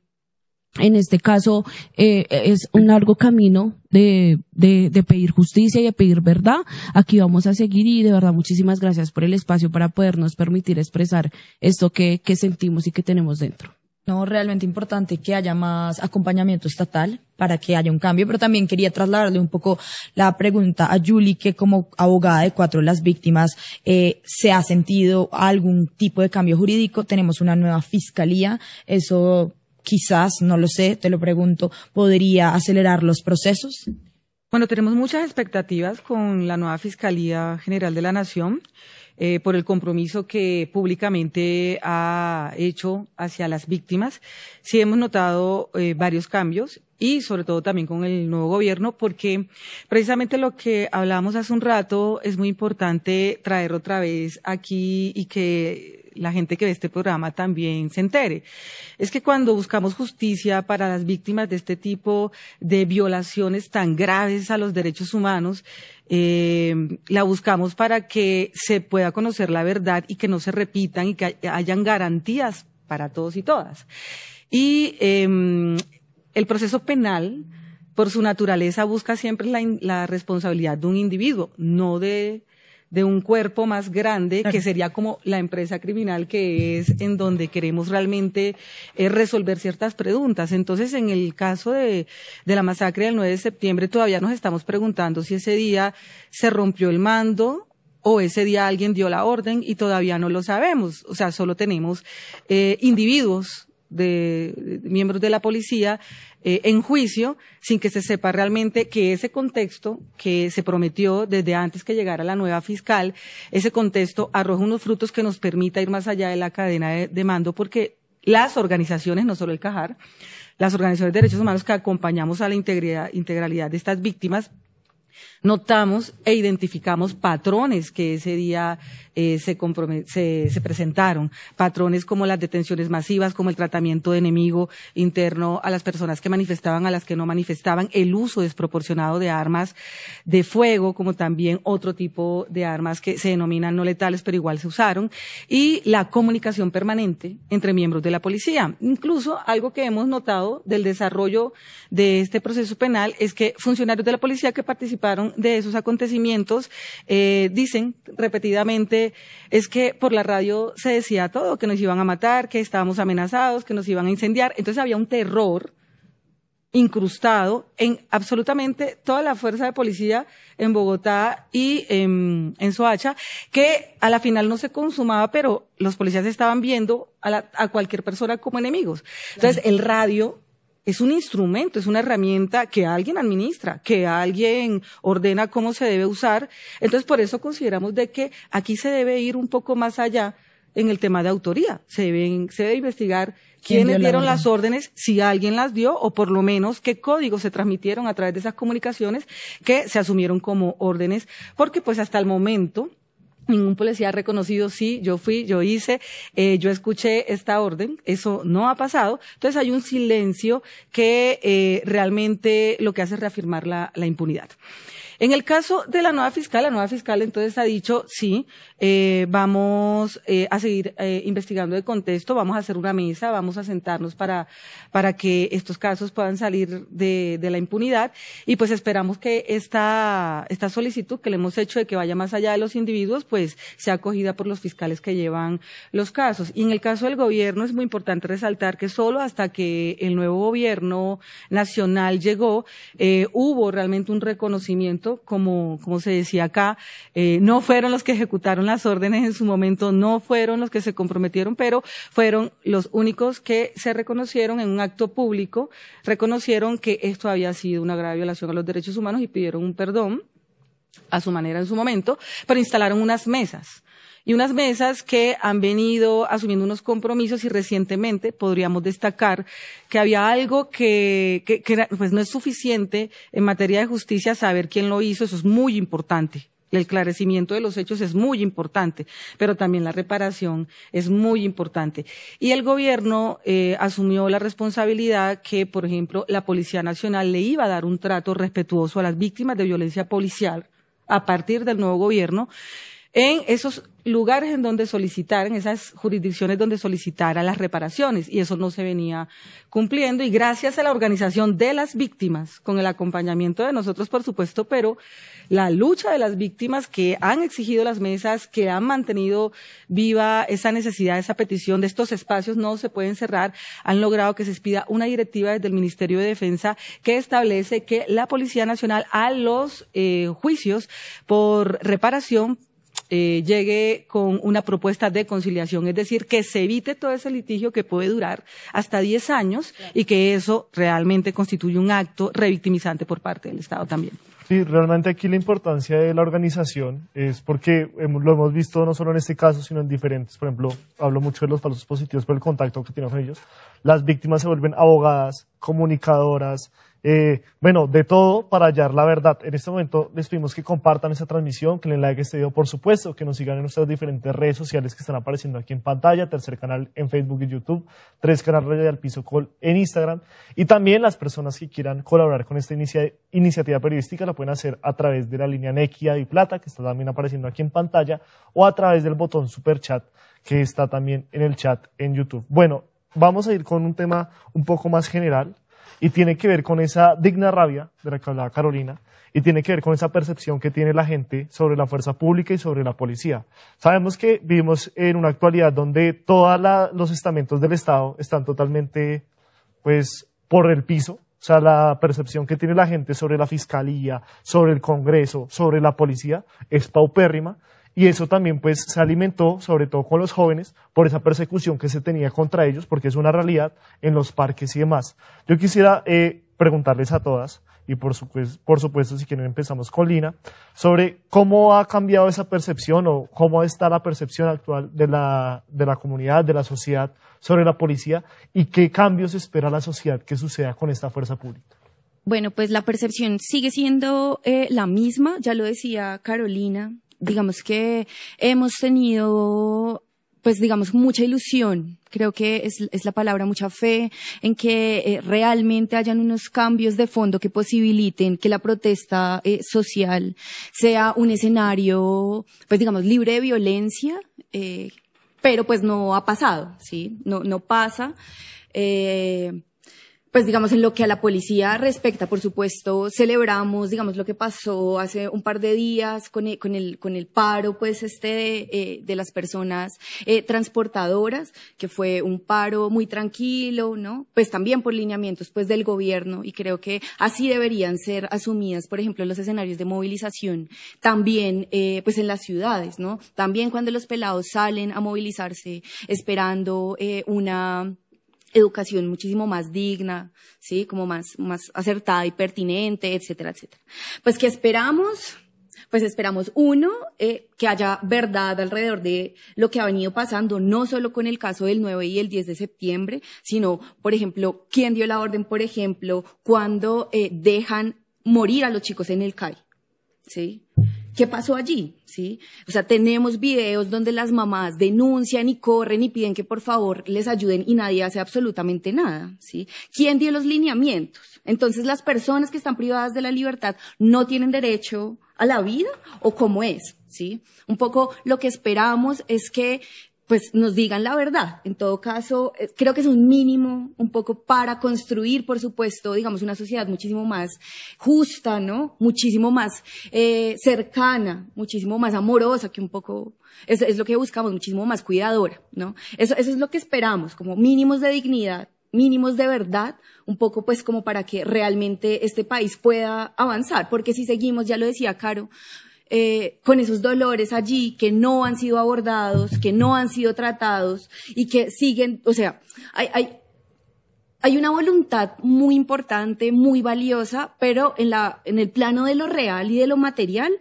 en este caso eh, es un largo camino de, de, de, pedir justicia y de pedir verdad. Aquí vamos a seguir y de verdad muchísimas gracias por el espacio para podernos permitir expresar esto que, que sentimos y que tenemos dentro. No, realmente importante que haya más acompañamiento estatal para que haya un cambio, pero también quería trasladarle un poco la pregunta a Julie, que como abogada de cuatro de las víctimas, eh, ¿se ha sentido algún tipo de cambio jurídico? Tenemos una nueva fiscalía, eso quizás, no lo sé, te lo pregunto, podría acelerar los procesos? Bueno, tenemos muchas expectativas con la nueva Fiscalía General de la Nación. Eh, por el compromiso que públicamente ha hecho hacia las víctimas. Sí hemos notado eh, varios cambios y sobre todo también con el nuevo gobierno, porque precisamente lo que hablábamos hace un rato es muy importante traer otra vez aquí y que la gente que ve este programa también se entere. Es que cuando buscamos justicia para las víctimas de este tipo de violaciones tan graves a los derechos humanos, eh, la buscamos para que se pueda conocer la verdad y que no se repitan y que hayan garantías para todos y todas. Y em, el proceso penal, por su naturaleza, busca siempre la responsabilidad de un individuo, no de de un cuerpo más grande, que sería como la empresa criminal que es en donde queremos realmente eh, resolver ciertas preguntas. Entonces, en el caso de, la masacre del 9 de septiembre, todavía nos estamos preguntando si ese día se rompió el mando o ese día alguien dio la orden y todavía no lo sabemos. O sea, solo tenemos eh, individuos de, miembros de la policía eh, en juicio sin que se sepa realmente que ese contexto que se prometió desde antes que llegara la nueva fiscal, ese contexto arroja unos frutos que nos permita ir más allá de la cadena de, mando porque las organizaciones, no solo el Cajar, las organizaciones de derechos humanos que acompañamos a la integridad, integralidad de estas víctimas, notamos e identificamos patrones que ese día eh, se, presentaron patrones como las detenciones masivas, como el tratamiento de enemigo interno a las personas que manifestaban, a las que no manifestaban, el uso desproporcionado de armas de fuego, como también otro tipo de armas que se denominan no letales, pero igual se usaron, y la comunicación permanente entre miembros de la policía. Incluso algo que hemos notado del desarrollo de este proceso penal es que funcionarios de la policía que participaron de esos acontecimientos eh, dicen repetidamente es que por la radio se decía todo, que nos iban a matar, que estábamos amenazados, que nos iban a incendiar. Entonces había un terror incrustado en absolutamente toda la fuerza de policía en Bogotá y en, Soacha, que a la final no se consumaba, pero los policías estaban viendo a, a cualquier persona como enemigos. Entonces, el radio es un instrumento, es una herramienta que alguien administra, que alguien ordena cómo se debe usar. Entonces, por eso consideramos de que aquí se debe ir un poco más allá en el tema de autoría. Se, se debe investigar quiénes dieron las órdenes, si alguien las dio o por lo menos qué códigos se transmitieron a través de esas comunicaciones que se asumieron como órdenes, porque pues hasta el momento Ningún policía ha reconocido, sí, yo fui, yo hice, eh, yo escuché esta orden, eso no ha pasado. Entonces hay un silencio que eh, realmente lo que hace es reafirmar la impunidad. En el caso de la nueva fiscal, la nueva fiscal entonces ha dicho, sí, eh, vamos eh, a seguir eh, investigando de contexto, vamos a hacer una mesa, vamos a sentarnos para, que estos casos puedan salir de, la impunidad y pues esperamos que esta, esta solicitud que le hemos hecho de que vaya más allá de los individuos, pues sea acogida por los fiscales que llevan los casos. Y en el caso del gobierno es muy importante resaltar que solo hasta que el nuevo gobierno nacional llegó, hubo realmente un reconocimiento como, se decía acá, eh, no fueron los que ejecutaron las órdenes en su momento, no fueron los que se comprometieron, pero fueron los únicos que se reconocieron en un acto público, reconocieron que esto había sido una grave violación a los derechos humanos y pidieron un perdón a su manera en su momento, pero instalaron unas mesas y unas mesas que han venido asumiendo unos compromisos y recientemente podríamos destacar que había algo que, que, pues no es suficiente en materia de justicia saber quién lo hizo, eso es muy importante. El esclarecimiento de los hechos es muy importante, pero también la reparación es muy importante. Y el gobierno eh, asumió la responsabilidad que, por ejemplo, la Policía Nacional le iba a dar un trato respetuoso a las víctimas de violencia policial a partir del nuevo gobierno en esos lugares en donde solicitar, en esas jurisdicciones donde a las reparaciones, y eso no se venía cumpliendo. Y gracias a la organización de las víctimas, con el acompañamiento de nosotros, por supuesto, pero la lucha de las víctimas que han exigido las mesas, que han mantenido viva esa necesidad, esa petición de estos espacios no se pueden cerrar, han logrado que se expida una directiva desde el Ministerio de Defensa que establece que la Policía Nacional a los eh, juicios por reparación eh, llegue con una propuesta de conciliación, es decir, que se evite todo ese litigio que puede durar hasta 10 años y que eso realmente constituye un acto revictimizante por parte del Estado también. Sí, realmente aquí la importancia de la organización es porque lo hemos visto no solo en este caso, sino en diferentes. Por ejemplo, hablo mucho de los falsos positivos por el contacto que tienen con ellos. Las víctimas se vuelven abogadas, comunicadoras, eh, bueno, de todo para hallar la verdad. En este momento les pedimos que compartan esta transmisión, que le like este video, por supuesto, que nos sigan en nuestras diferentes redes sociales que están apareciendo aquí en pantalla, tercer canal en Facebook y YouTube, tres canales de Al Piso Call en Instagram, y también las personas que quieran colaborar con esta iniciativa periodística la pueden hacer a través de la línea Nequia y Plata, que está también apareciendo aquí en pantalla, o a través del botón Super Chat, que está también en el chat en YouTube. Bueno, vamos a ir con un tema un poco más general, y tiene que ver con esa digna rabia de la que hablaba Carolina y tiene que ver con esa percepción que tiene la gente sobre la fuerza pública y sobre la policía. Sabemos que vivimos en una actualidad donde todos los estamentos del Estado están totalmente pues por el piso, o sea, la percepción que tiene la gente sobre la fiscalía, sobre el Congreso, sobre la policía es paupérrima y eso también pues se alimentó, sobre todo con los jóvenes, por esa persecución que se tenía contra ellos, porque es una realidad en los parques y demás. Yo quisiera eh, preguntarles a todas, y por supuesto, si quieren empezamos con Lina, sobre cómo ha cambiado esa percepción o cómo está la percepción actual de la, comunidad, de la sociedad sobre la policía y qué cambios espera la sociedad que suceda con esta fuerza pública. Bueno, pues la percepción sigue siendo eh, la misma, ya lo decía Carolina, digamos que hemos tenido pues digamos, mucha ilusión, creo que es, la palabra, mucha fe en que eh, realmente hayan unos cambios de fondo que posibiliten que la protesta eh, social sea un escenario, pues digamos, libre de violencia, eh, pero pues no ha pasado, ¿sí? No, no pasa pues digamos, en lo que a la policía respecta, por supuesto, celebramos, digamos, lo que pasó hace un par de días con el, con el, con el paro, pues, este de, eh, de las personas eh, transportadoras, que fue un paro muy tranquilo, ¿no? Pues también por lineamientos, pues, del gobierno, y creo que así deberían ser asumidas, por ejemplo, los escenarios de movilización, también, eh, pues, en las ciudades, ¿no? También cuando los pelados salen a movilizarse esperando una educación muchísimo más digna, ¿sí? Como más, más acertada y pertinente, etcétera, etcétera. Pues, que esperamos? Pues esperamos, uno, eh, que haya verdad alrededor de lo que ha venido pasando, no solo con el caso del 9 y el 10 de septiembre, sino, por ejemplo, quién dio la orden, por ejemplo, cuando eh, dejan morir a los chicos en el CAI, ¿sí? ¿Qué pasó allí? ¿Sí? O sea, tenemos videos donde las mamás denuncian y corren y piden que por favor les ayuden y nadie hace absolutamente nada. ¿Sí? ¿Quién dio los lineamientos? Entonces, las personas que están privadas de la libertad no tienen derecho a la vida o cómo es, ¿sí? Un poco lo que esperamos es que pues nos digan la verdad. En todo caso, eh, creo que es un mínimo un poco para construir, por supuesto, digamos, una sociedad muchísimo más justa, ¿no? Muchísimo más eh, cercana, muchísimo más amorosa, que un poco es, lo que buscamos, muchísimo más cuidadora, ¿no? eso es lo que esperamos, como mínimos de dignidad, mínimos de verdad, un poco pues como para que realmente este país pueda avanzar, porque si seguimos, ya lo decía Caro, eh, con esos dolores allí que no han sido abordados, que no han sido tratados y que siguen, o sea, hay, hay, una voluntad muy importante, muy valiosa, pero en, la, en el plano de lo real y de lo material,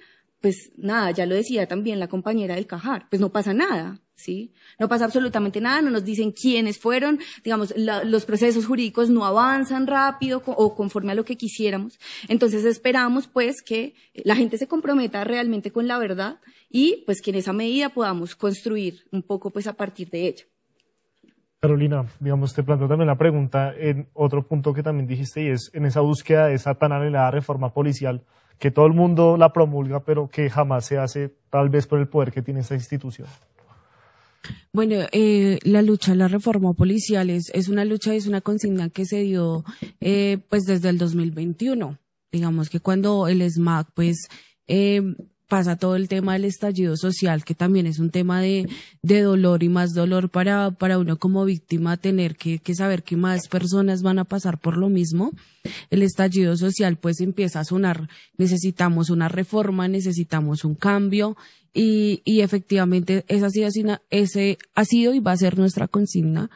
pues nada, ya lo decía también la compañera del Cajar, pues no pasa nada, ¿sí? no pasa absolutamente nada, no nos dicen quiénes fueron, digamos, los procesos jurídicos no avanzan rápido o conforme a lo que quisiéramos. Entonces esperamos pues que la gente se comprometa realmente con la verdad y pues que en esa medida podamos construir un poco pues a partir de ella. Carolina, digamos, te planteo también la pregunta en otro punto que también dijiste y es en esa búsqueda de esa tan anhelada reforma policial que todo el mundo la promulga pero que jamás se hace tal vez por el poder que tiene esa institución. Bueno, eh, la lucha, la reforma policial es, una lucha, es una consigna que se dio eh, pues desde el 2021. Digamos que cuando el SMAC pues eh, pasa todo el tema del estallido social, que también es un tema de, dolor y más dolor para, uno como víctima tener que, que saber que más personas van a pasar por lo mismo. El estallido social pues empieza a sonar, necesitamos una reforma, necesitamos un cambio, y, y efectivamente, esa ha sido, ese ha sido y va a ser nuestra consigna,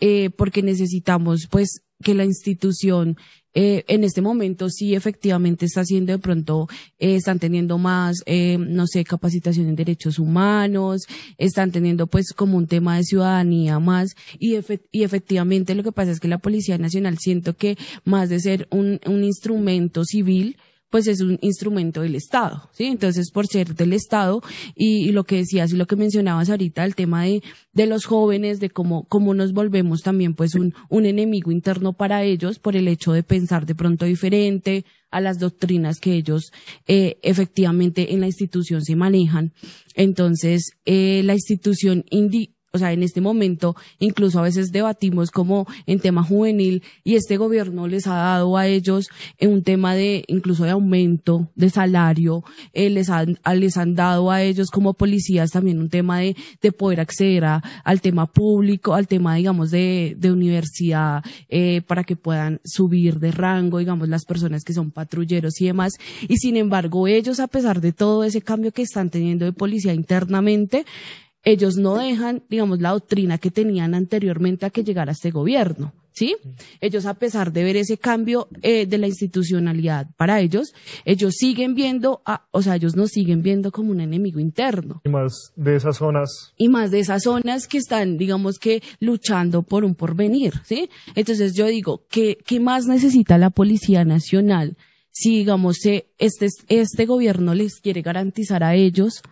eh, porque necesitamos, pues, que la institución eh, en este momento sí efectivamente está haciendo de pronto, eh, están teniendo más, eh, no sé, capacitación en derechos humanos, están teniendo pues como un tema de ciudadanía más y, y efectivamente lo que pasa es que la Policía Nacional siento que más de ser un, un instrumento civil, pues es un instrumento del Estado, ¿sí? Entonces, por ser del Estado y, lo que decías y lo que mencionabas ahorita, el tema de, de los jóvenes, de cómo, cómo nos volvemos también pues un, un enemigo interno para ellos por el hecho de pensar de pronto diferente, a las doctrinas que ellos eh, efectivamente en la institución se manejan. Entonces, eh, la institución indi o sea, en este momento incluso a veces debatimos como en tema juvenil y este gobierno les ha dado a ellos en un tema de incluso de aumento de salario, eh, les, han, les han dado a ellos como policías también un tema de, de poder acceder al tema público, al tema, digamos, de, de universidad, eh, para que puedan subir de rango, digamos, las personas que son patrulleros y demás. Y sin embargo, ellos, a pesar de todo ese cambio que están teniendo de policía internamente, ellos no dejan, digamos, la doctrina que tenían anteriormente a que llegara este gobierno. ¿Sí? Ellos, a pesar de ver ese cambio eh, de la institucionalidad para ellos, ellos siguen viendo, o sea, ellos nos siguen viendo como un enemigo interno. Y más de esas zonas. Y más de esas zonas que están, digamos que, luchando por un porvenir, ¿sí? Entonces yo digo, ¿qué, más necesita la Policía Nacional si, digamos, este, este gobierno les quiere garantizar a ellos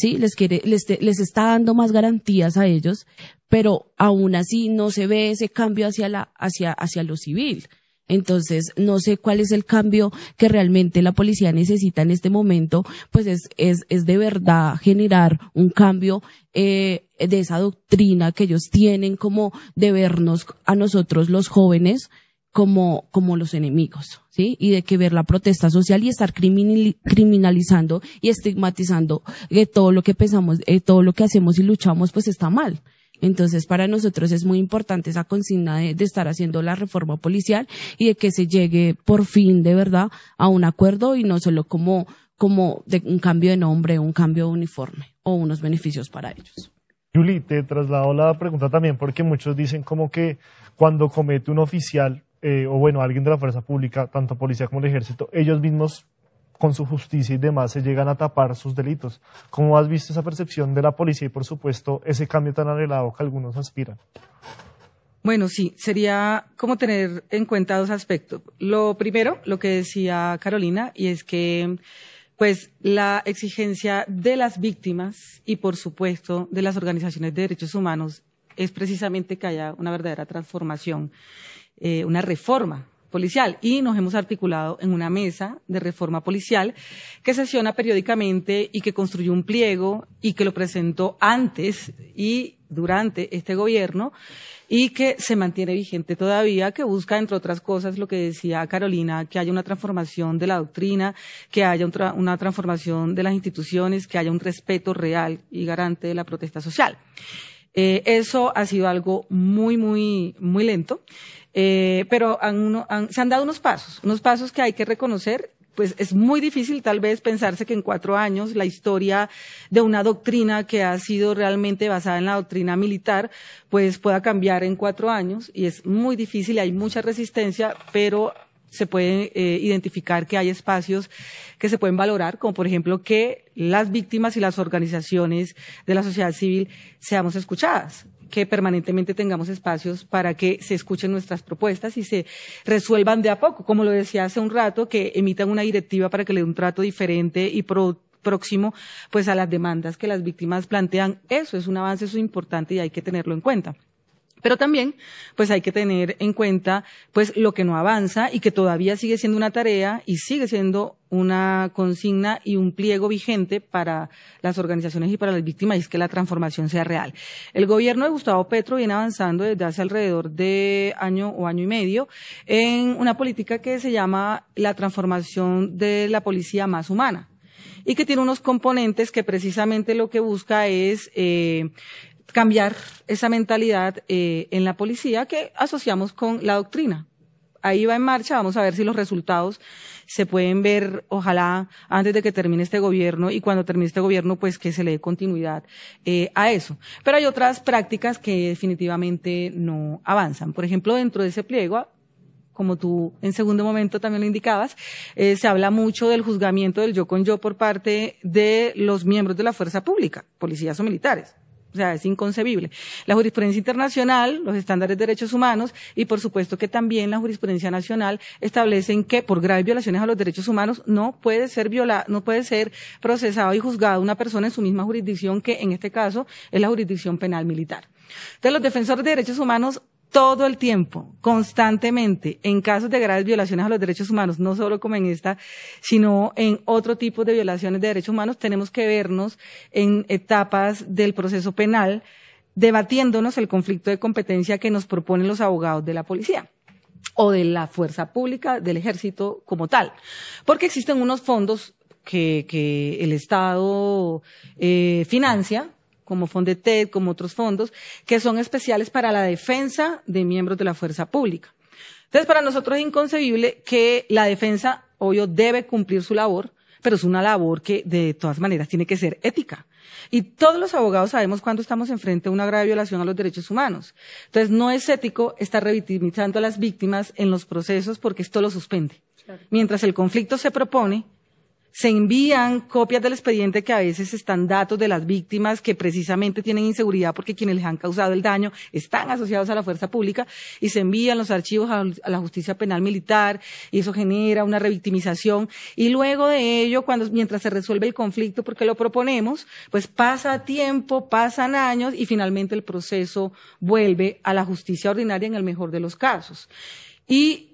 ¿sí? Les quiere, les, está dando más garantías a ellos, pero aún así no se ve ese cambio hacia la, hacia, hacia lo civil. Entonces, no sé cuál es el cambio que realmente la policía necesita en este momento, pues es, es, es de verdad generar un cambio eh, de esa doctrina que ellos tienen como de vernos a nosotros los jóvenes, como, como los enemigos, ¿sí? Y de que ver la protesta social y estar criminalizando y estigmatizando que eh, todo lo que pensamos, eh, todo lo que hacemos y luchamos, pues está mal. Entonces, para nosotros es muy importante esa consigna de, estar haciendo la reforma policial y de que se llegue por fin de verdad a un acuerdo y no solo como, como de un cambio de nombre, un cambio de uniforme o unos beneficios para ellos. Yuli, te traslado la pregunta también porque muchos dicen como que cuando comete un oficial eh, o bueno, alguien de la fuerza pública, tanto policía como el ejército, ellos mismos con su justicia y demás se llegan a tapar sus delitos. ¿Cómo has visto esa percepción de la policía y por supuesto ese cambio tan anhelado que algunos aspiran? Bueno, sí, sería como tener en cuenta dos aspectos. Lo primero, lo que decía Carolina, y es que pues la exigencia de las víctimas y por supuesto de las organizaciones de derechos humanos es precisamente que haya una verdadera transformación eh, una reforma policial y nos hemos articulado en una mesa de reforma policial que sesiona periódicamente y que construyó un pliego y que lo presentó antes y durante este gobierno y que se mantiene vigente todavía, que busca, entre otras cosas, lo que decía Carolina, que haya una transformación de la doctrina, que haya una transformación de las instituciones, que haya un respeto real y garante de la protesta social. Eh, eso ha sido algo muy, muy, muy lento. Eh, pero han, se han dado unos pasos, unos pasos que hay que reconocer pues es muy difícil tal vez pensarse que en cuatro años la historia de una doctrina que ha sido realmente basada en la doctrina militar, pues pueda cambiar en cuatro años y es muy difícil, hay mucha resistencia, pero se puede eh, identificar que hay espacios que se pueden valorar, como por ejemplo que las víctimas y las organizaciones de la sociedad civil seamos escuchadas que permanentemente tengamos espacios para que se escuchen nuestras propuestas y se resuelvan de a poco, como lo decía hace un rato, que emitan una directiva para que le dé un trato diferente y próximo pues a las demandas que las víctimas plantean. Eso es un avance, eso es importante y hay que tenerlo en cuenta. Pero también, pues hay que tener en cuenta, pues lo que no avanza y que todavía sigue siendo una tarea y sigue siendo una consigna y un pliego vigente para las organizaciones y para las víctimas, y es que la transformación sea real. El gobierno de Gustavo Petro viene avanzando desde hace alrededor de año o año y medio en una política que se llama la transformación de la policía más humana y que tiene unos componentes que precisamente lo que busca es eh, cambiar esa mentalidad eh, en la policía que asociamos con la doctrina. Ahí va en marcha, vamos a ver si los resultados se pueden ver, ojalá, antes de que termine este gobierno y cuando termine este gobierno, pues que se le dé continuidad eh, a eso. Pero hay otras prácticas que definitivamente no avanzan. Por ejemplo, dentro de ese pliego como tú en segundo momento también lo indicabas, eh, se habla mucho del juzgamiento del yo con yo por parte de los miembros de la fuerza pública, policías o militares. O sea, es inconcebible. La jurisprudencia internacional, los estándares de derechos humanos y por supuesto que también la jurisprudencia nacional establecen que por graves violaciones a los derechos humanos no puede ser no puede ser procesado y juzgado una persona en su misma jurisdicción que en este caso es la jurisdicción penal militar. Entonces, los defensores de derechos humanos todo el tiempo, constantemente, en casos de graves violaciones a los derechos humanos, no solo como en esta, sino en otro tipo de violaciones de derechos humanos, tenemos que vernos en etapas del proceso penal debatiéndonos el conflicto de competencia que nos proponen los abogados de la policía o de la fuerza pública, del ejército como tal, porque existen unos fondos que, el Estado eh, financia como Fondetet, e como otros fondos, que son especiales para la defensa de miembros de la fuerza pública. Entonces, para nosotros es inconcebible que la defensa, obvio, debe cumplir su labor, pero es una labor que de todas maneras tiene que ser ética. Y todos los abogados sabemos cuando estamos enfrente a una grave violación a los derechos humanos. Entonces, no es ético estar revictimizando a las víctimas en los procesos porque esto lo suspende. Mientras el conflicto se propone, se envían copias del expediente que a veces están datos de las víctimas que precisamente tienen inseguridad porque quienes les han causado el daño están asociados a la fuerza pública y se envían los archivos a, la justicia penal militar y eso genera una revictimización y luego de ello cuando mientras se resuelve el conflicto porque lo proponemos pues pasa tiempo pasan años y finalmente el proceso vuelve a la justicia ordinaria en el mejor de los casos y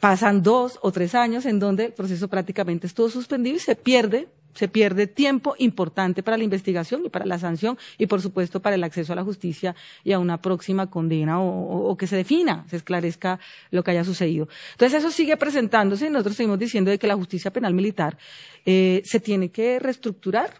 pasan dos o tres años en donde el proceso prácticamente estuvo suspendido y se pierde se pierde tiempo importante para la investigación y para la sanción y, por supuesto, para el acceso a la justicia y a una próxima condena o, que se defina, se esclarezca lo que haya sucedido. Entonces, eso sigue presentándose y nosotros seguimos diciendo de que la justicia penal militar eh, se tiene que reestructurar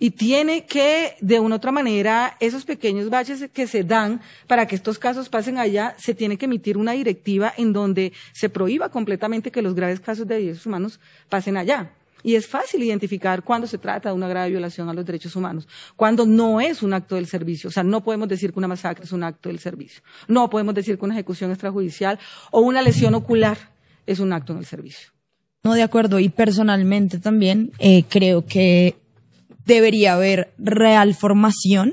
y tiene que, de una u otra manera, esos pequeños baches que se dan para que estos casos pasen allá, se tiene que emitir una directiva en donde se prohíba completamente que los graves casos de derechos humanos pasen allá. Y es fácil identificar cuando se trata de una grave violación a los derechos humanos, cuando no es un acto del servicio. O sea, no podemos decir que una masacre es un acto del servicio. No podemos decir que una ejecución extrajudicial o una lesión ocular es un acto en el servicio. No, de acuerdo. Y personalmente también eh, creo que debería haber real formación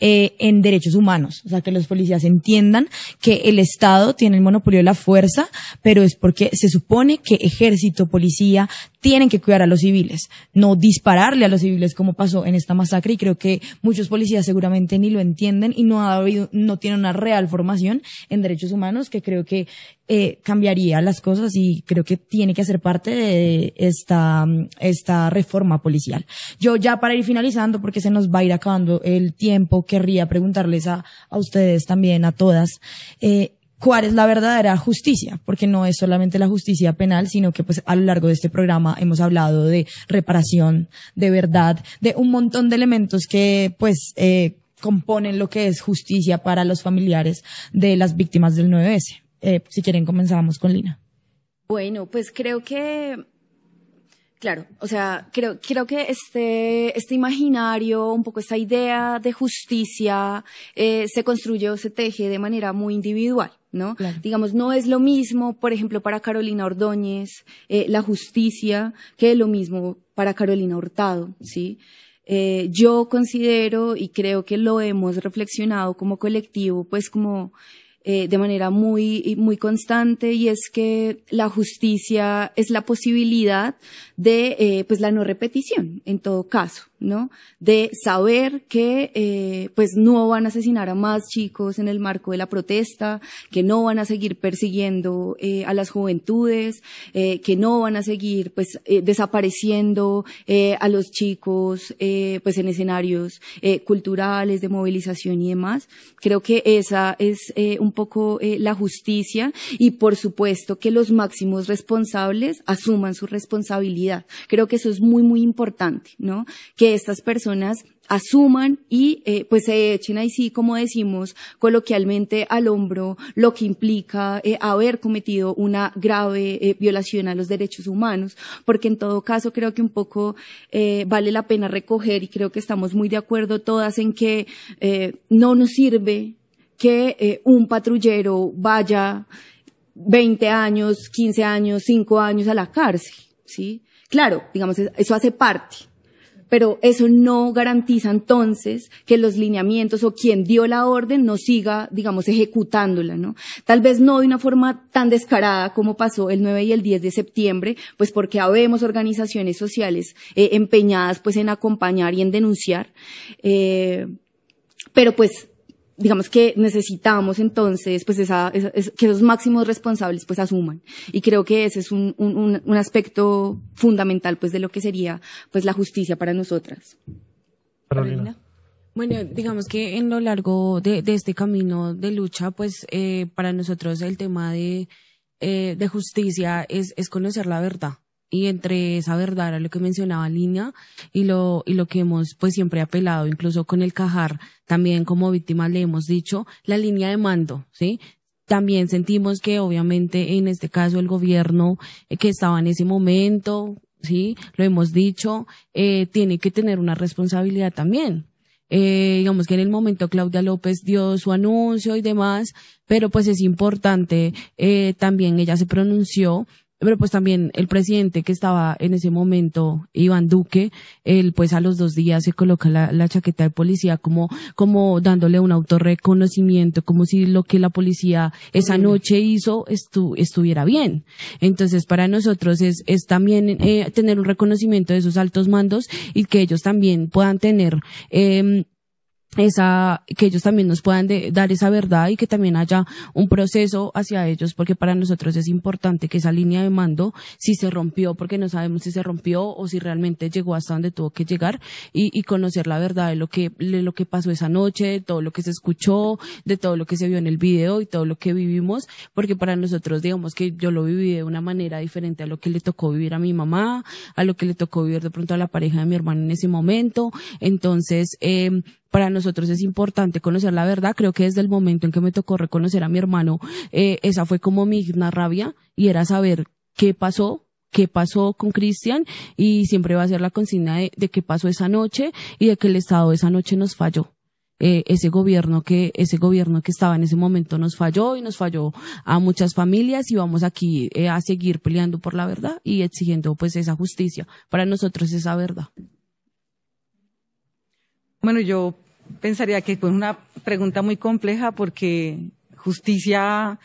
eh, en derechos humanos, o sea, que los policías entiendan que el Estado tiene el monopolio de la fuerza, pero es porque se supone que ejército, policía, tienen que cuidar a los civiles, no dispararle a los civiles como pasó en esta masacre y creo que muchos policías seguramente ni lo entienden y no, ha habido, no tienen una real formación en derechos humanos que creo que eh, cambiaría las cosas y creo que tiene que hacer parte de esta, esta reforma policial. Yo ya para ir finalizando, porque se nos va a ir acabando el tiempo, querría preguntarles a, a ustedes también, a todas, eh, cuál es la verdadera justicia, porque no es solamente la justicia penal, sino que pues a lo largo de este programa hemos hablado de reparación, de verdad, de un montón de elementos que pues eh, componen lo que es justicia para los familiares de las víctimas del 9S. Eh, si quieren comenzamos con Lina. Bueno, pues creo que Claro, o sea, creo, que este, este, imaginario, un poco esta idea de justicia, eh, se construye o se teje de manera muy individual. ¿no? Digamos, no es lo mismo, por ejemplo, para Carolina Ordóñez, eh, la justicia, que lo mismo para Carolina Hurtado, ¿sí? Eh, yo considero y creo que lo hemos reflexionado como colectivo, pues como eh, de manera muy, muy constante y es que la justicia es la posibilidad de eh, pues la no repetición en todo caso. De saber que eh, pues no van a asesinar a más chicos en el marco de la protesta, que no van a seguir persiguiendo eh, a las juventudes, eh, que no van a seguir pues desapareciendo a los chicos pues en escenarios culturales de movilización y demás. Creo que esa es un poco la justicia y por supuesto que los máximos responsables asuman su responsabilidad. Creo que eso es muy muy importante, ¿no? Que estas personas asuman y eh, pues se echen ahí sí, como decimos coloquialmente, al hombro lo que implica eh, haber cometido una grave eh, violación a los derechos humanos, porque en todo caso creo que un poco vale la pena recoger y creo que estamos muy de acuerdo todas en que no nos sirve que un patrullero vaya 20 años, 15 años, 5 años a la cárcel, ¿sí? Claro, digamos, eso hace parte pero eso no garantiza entonces que los lineamientos o quien dio la orden no siga, digamos, ejecutándola, ¿no? Tal vez no de una forma tan descarada como pasó el 9 y el 10 de septiembre, pues porque habemos organizaciones sociales eh, empeñadas pues en acompañar y en denunciar, eh, pero pues digamos que necesitamos entonces pues esa, que esos máximos responsables pues asuman y creo que ese es un, un, un aspecto fundamental pues de lo que sería pues la justicia para nosotras. Bueno, digamos que en lo largo de, de este camino de lucha, pues eh, para nosotros el tema de, eh, de justicia es, es conocer la verdad y entre esa verdad a lo que mencionaba línea y lo, que hemos pues siempre apelado, incluso con el Cajar, también como víctima le hemos dicho, la línea de mando, ¿sí? También sentimos que obviamente en este caso el gobierno eh, que estaba en ese momento, ¿sí? Lo hemos dicho, eh, tiene que tener una responsabilidad también, eh, digamos que en el momento Claudia López dio su anuncio y demás, pero pues es importante, también ella se pronunció pero pues también el presidente que estaba en ese momento, Iván Duque, él pues a los dos días se coloca la, chaqueta de policía como, como dándole un autorreconocimiento, como si lo que la policía esa noche hizo estu, estuviera bien. Entonces para nosotros es, es también eh, tener un reconocimiento de esos altos mandos y que ellos también puedan tener eh, esa, que ellos también nos puedan dar esa verdad y que también haya un proceso hacia ellos, porque para nosotros es importante que esa línea de mando, si se rompió, porque no sabemos si se rompió o si realmente llegó hasta donde tuvo que llegar y, y conocer la verdad de lo que, de lo que pasó esa noche, de todo lo que se escuchó, de todo lo que se vio en el video y todo lo que vivimos, porque para nosotros, digamos que yo lo viví de una manera diferente a lo que le tocó vivir a mi mamá, a lo que le tocó vivir de pronto a la pareja de mi hermano en ese momento. Entonces, eh, para nosotros es importante conocer la verdad. Creo que desde el momento en que me tocó reconocer a mi hermano, eh, esa fue como mi rabia y era saber qué pasó, qué pasó con Cristian y siempre va a ser la consigna de, qué pasó esa noche y de que el Estado esa noche nos falló. Eh, ese gobierno que ese gobierno que estaba en ese momento nos falló y nos falló a muchas familias y vamos aquí eh, a seguir peleando por la verdad y exigiendo pues esa justicia para nosotros esa verdad bueno yo pensaría que es una pregunta muy compleja porque justicia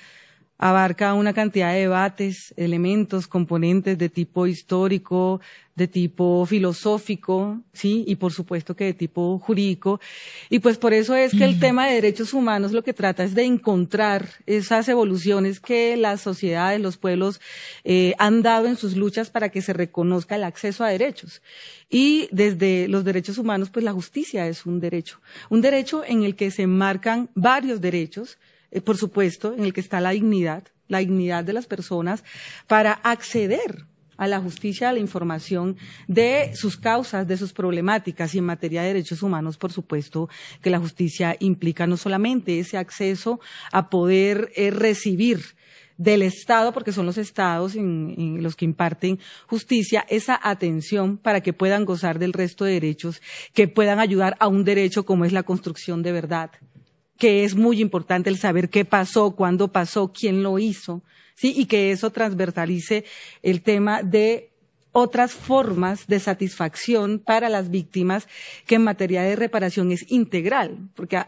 abarca una cantidad de debates, elementos, componentes de tipo histórico, de tipo filosófico, sí, y por supuesto que de tipo jurídico. Y pues por eso es que el mm. tema de derechos humanos lo que trata es de encontrar esas evoluciones que las sociedades, los pueblos eh, han dado en sus luchas para que se reconozca el acceso a derechos. Y desde los derechos humanos, pues la justicia es un derecho, un derecho en el que se marcan varios derechos eh, por supuesto, en el que está la dignidad, la dignidad de las personas para acceder a la justicia, a la información de sus causas, de sus problemáticas y en materia de derechos humanos, por supuesto, que la justicia implica no solamente ese acceso a poder eh, recibir del Estado, porque son los Estados los que imparten justicia, esa atención para que puedan gozar del resto de derechos que puedan ayudar a un derecho como es la construcción de verdad, que es muy importante el saber qué pasó, cuándo pasó, quién lo hizo, ¿sí? Y que eso transversalice el tema de otras formas de satisfacción para las víctimas que en materia de reparación es integral, porque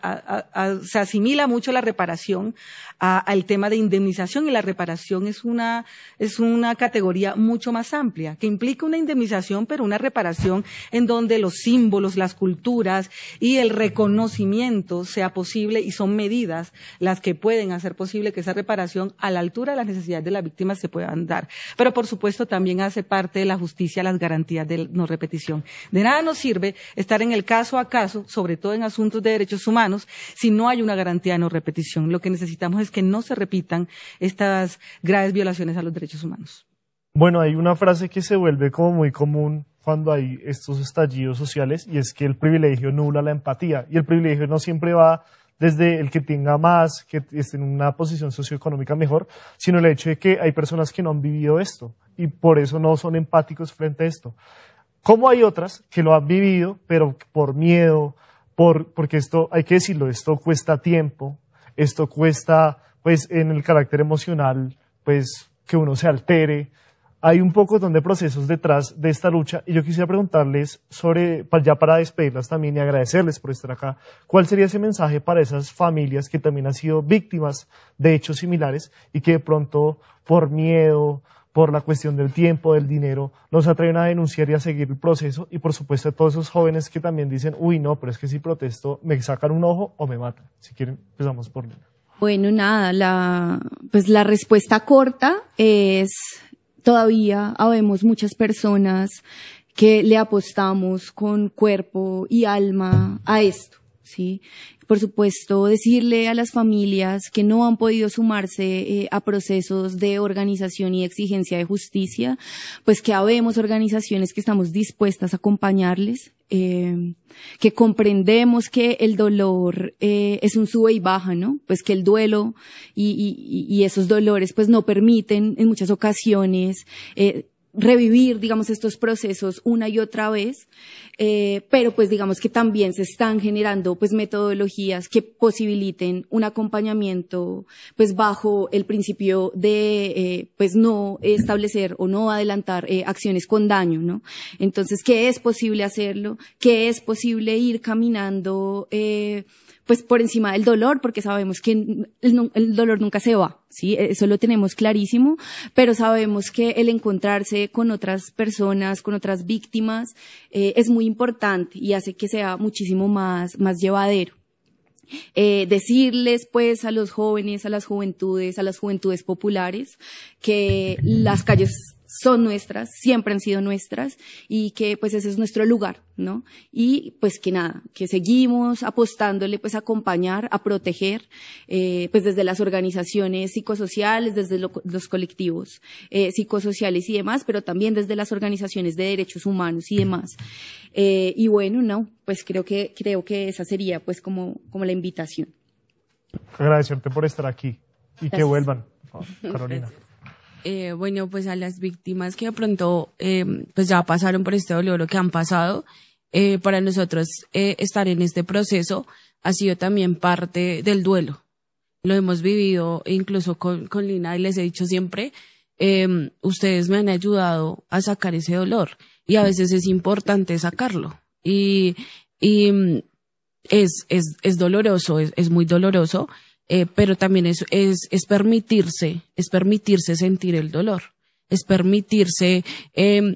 se asimila mucho la reparación al tema de indemnización y la reparación es una, es una categoría mucho más amplia, que implica una indemnización, pero una reparación en donde los símbolos, las culturas y el reconocimiento sea posible y son medidas las que pueden hacer posible que esa reparación a la altura de las necesidades de las víctimas se puedan dar. Pero por supuesto también hace parte de la justicia las garantías de no repetición. De nada nos sirve estar en el caso a caso, sobre todo en asuntos de derechos humanos, si no hay una garantía de no repetición. Lo que necesitamos es que no se repitan estas graves violaciones a los derechos humanos. Bueno, hay una frase que se vuelve como muy común cuando hay estos estallidos sociales y es que el privilegio nula la empatía y el privilegio no siempre va desde el que tenga más, que esté en una posición socioeconómica mejor, sino el hecho de que hay personas que no han vivido esto y por eso no son empáticos frente a esto. Como hay otras que lo han vivido, pero por miedo, porque esto, hay que decirlo, esto cuesta tiempo, esto cuesta, pues, en el carácter emocional, pues, que uno se altere. Hay un poco de procesos detrás de esta lucha y yo quisiera preguntarles sobre, ya para despedirlas también y agradecerles por estar acá, ¿cuál sería ese mensaje para esas familias que también han sido víctimas de hechos similares y que de pronto por miedo, por la cuestión del tiempo, del dinero, nos atreven a denunciar y a seguir el proceso. Y por supuesto, a todos esos jóvenes que también dicen, uy, no, pero es que si protesto, me sacan un ojo o me matan. Si quieren, empezamos por Lina. Bueno, nada, la, pues la respuesta corta es todavía habemos muchas personas que le apostamos con cuerpo y alma a esto, ¿sí? por supuesto, decirle a las familias que no han podido sumarse eh, a procesos de organización y exigencia de justicia, pues que habemos organizaciones que estamos dispuestas a acompañarles, eh, que comprendemos que el dolor eh, es un sube y baja, ¿no? Pues que el duelo y, y esos dolores pues no permiten en muchas ocasiones revivir, digamos, estos procesos una y otra vez, eh, pero pues digamos que también se están generando pues metodologías que posibiliten un acompañamiento pues bajo el principio de eh, pues no establecer o no adelantar eh, acciones con daño, ¿no? Entonces, ¿qué es posible hacerlo, ¿Qué es posible ir caminando pues por encima del dolor, porque sabemos que el, dolor nunca se va, ¿sí? E-, eso lo tenemos clarísimo, pero sabemos que el encontrarse con otras personas, con otras víctimas, eh, es muy importante y hace que sea muchísimo más, más llevadero. Eh, decirles pues a los jóvenes, a las juventudes, a las juventudes populares, que las calles son nuestras, siempre han sido nuestras y que pues ese es nuestro lugar, ¿no? Y pues que nada, que seguimos apostándole pues a acompañar, a proteger, eh, pues desde las organizaciones psicosociales, desde los colectivos eh, psicosociales y demás, pero también desde las organizaciones de derechos humanos y demás. Eh, y bueno, no, pues creo que, creo que esa sería pues como, como la invitación. Agradecerte por estar aquí y que vuelvan, Carolina. Eh, bueno, pues a las víctimas que de pronto eh, pues ya pasaron por este dolor o que han pasado, eh, para nosotros estar en este proceso ha sido también parte del duelo. Lo hemos vivido e incluso con, Lina y les he dicho siempre, em, ustedes me han ayudado a sacar ese dolor y a veces es importante sacarlo. Y, mm, es, doloroso, es muy doloroso, eh, pero también es, es, permitirse, es permitirse sentir el dolor, es permitirse em,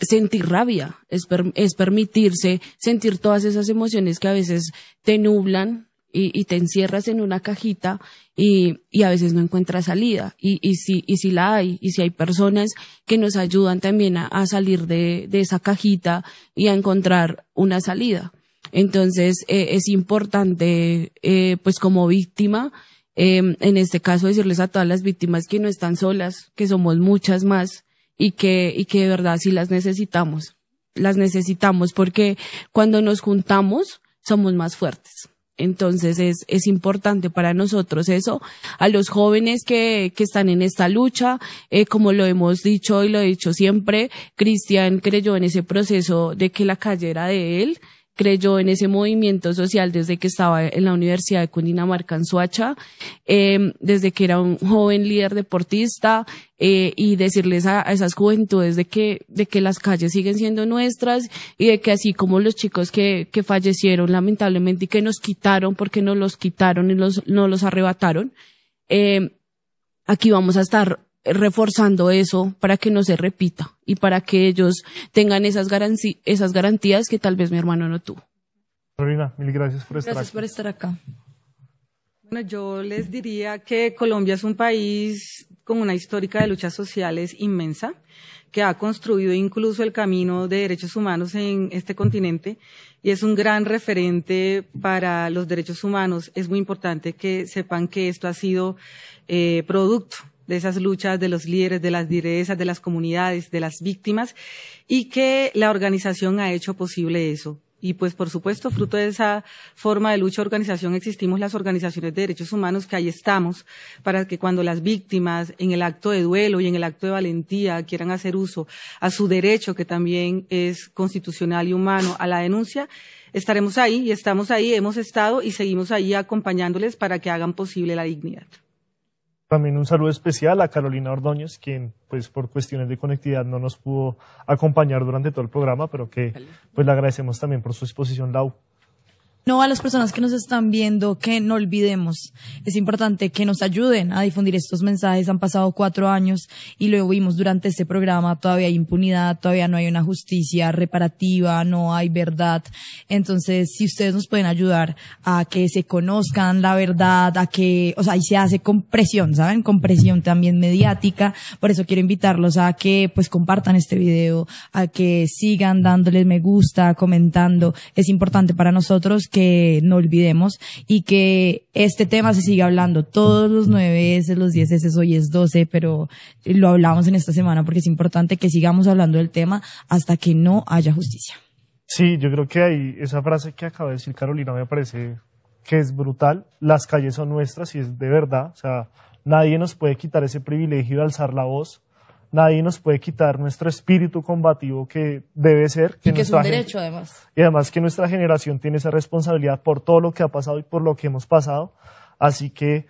sentir rabia, es, es permitirse sentir todas esas emociones que a veces te nublan y, te encierras en una cajita y, a veces no encuentras salida. Y, y, si, y si la hay, y si hay personas que nos ayudan también a, salir de esa cajita y a encontrar una salida. Entonces, eh, es importante, eh, pues como víctima, em, en este caso decirles a todas las víctimas que no están solas, que somos muchas más y que, y que de verdad sí las necesitamos. Las necesitamos porque cuando nos juntamos somos más fuertes. Entonces es, es importante para nosotros eso, a los jóvenes que, que están en esta lucha, eh, como lo hemos dicho y lo he dicho siempre, Cristian creyó en ese proceso de que la calle era de él, creyó en ese movimiento social desde que estaba en la Universidad de Cundinamarca en Suacha, em, desde que era un joven líder deportista eh, y decirles a, esas juventudes de que, las calles siguen siendo nuestras y de que así como los chicos que, que fallecieron lamentablemente y que nos quitaron porque nos los quitaron y los, los arrebataron, em, aquí vamos a estar reforzando eso para que no se repita y para que ellos tengan esas, garantías que tal vez mi hermano no tuvo. Carolina, mil gracias por estar gracias por estar acá. Bueno, yo les diría que Colombia es un país con una histórica de luchas sociales inmensa, que ha construido incluso el camino de derechos humanos en este continente y es un gran referente para los derechos humanos. Es muy importante que sepan que esto ha sido eh, producto de esas luchas de los líderes, de las direzas, de las comunidades, de las víctimas, y que la organización ha hecho posible eso. Y pues, por supuesto, fruto de esa forma de lucha organización existimos las organizaciones de derechos humanos que ahí estamos para que cuando las víctimas en el acto de duelo y en el acto de valentía quieran hacer uso a su derecho, que también es constitucional y humano, a la denuncia, estaremos ahí y estamos ahí, hemos estado y seguimos ahí acompañándoles para que hagan posible la dignidad. También un saludo especial a Carolina Ordóñez, quien pues por cuestiones de conectividad no nos pudo acompañar durante todo el programa, pero que pues le agradecemos también por su exposición, Lau. No a las personas que nos están viendo, que no olvidemos. Es importante que nos ayuden a difundir estos mensajes. Han pasado cuatro años y lo vimos durante este programa. Todavía hay impunidad, todavía no hay una justicia reparativa, no hay verdad. Entonces, si ustedes nos pueden ayudar a que se conozcan la verdad, a que, o sea, y se hace con presión, ¿saben? Con presión también mediática. Por eso quiero invitarlos a que, pues, compartan este video, a que sigan dándoles me gusta, comentando. Es importante para nosotros que no olvidemos y que este tema se siga hablando todos los nueve meses, los diez meses, hoy es doce, pero lo hablamos en esta semana porque es importante que sigamos hablando del tema hasta que no haya justicia. Sí, yo creo que ahí esa frase que acaba de decir Carolina me parece que es brutal. Las calles son nuestras y es de verdad. O sea, nadie nos puede quitar ese privilegio de alzar la voz nadie nos puede quitar nuestro espíritu combativo que debe ser. Que, y que es un derecho, además. Y además que nuestra generación tiene esa responsabilidad por todo lo que ha pasado y por lo que hemos pasado. Así que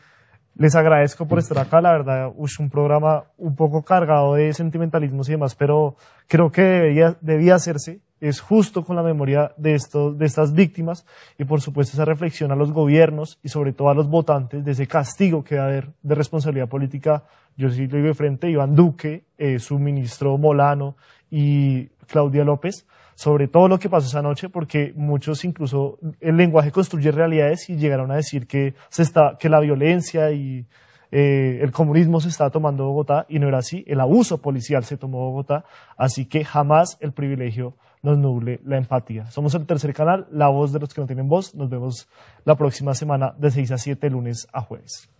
les agradezco por mm. estar acá, la verdad, es un programa un poco cargado de sentimentalismos y demás, pero creo que debía, hacerse, es justo con la memoria de, de estas víctimas y por supuesto esa reflexión a los gobiernos y sobre todo a los votantes de ese castigo que va a haber de responsabilidad política. Yo sí lo digo de frente, Iván Duque, eh, su ministro Molano y Claudia López, sobre todo lo que pasó esa noche, porque muchos incluso el lenguaje construye realidades y llegaron a decir que, se está, que la violencia y eh, el comunismo se está tomando Bogotá y no era así, el abuso policial se tomó Bogotá, así que jamás el privilegio nos nuble la empatía. Somos el tercer canal, la voz de los que no tienen voz. Nos vemos la próxima semana de 6 a 7, lunes a jueves.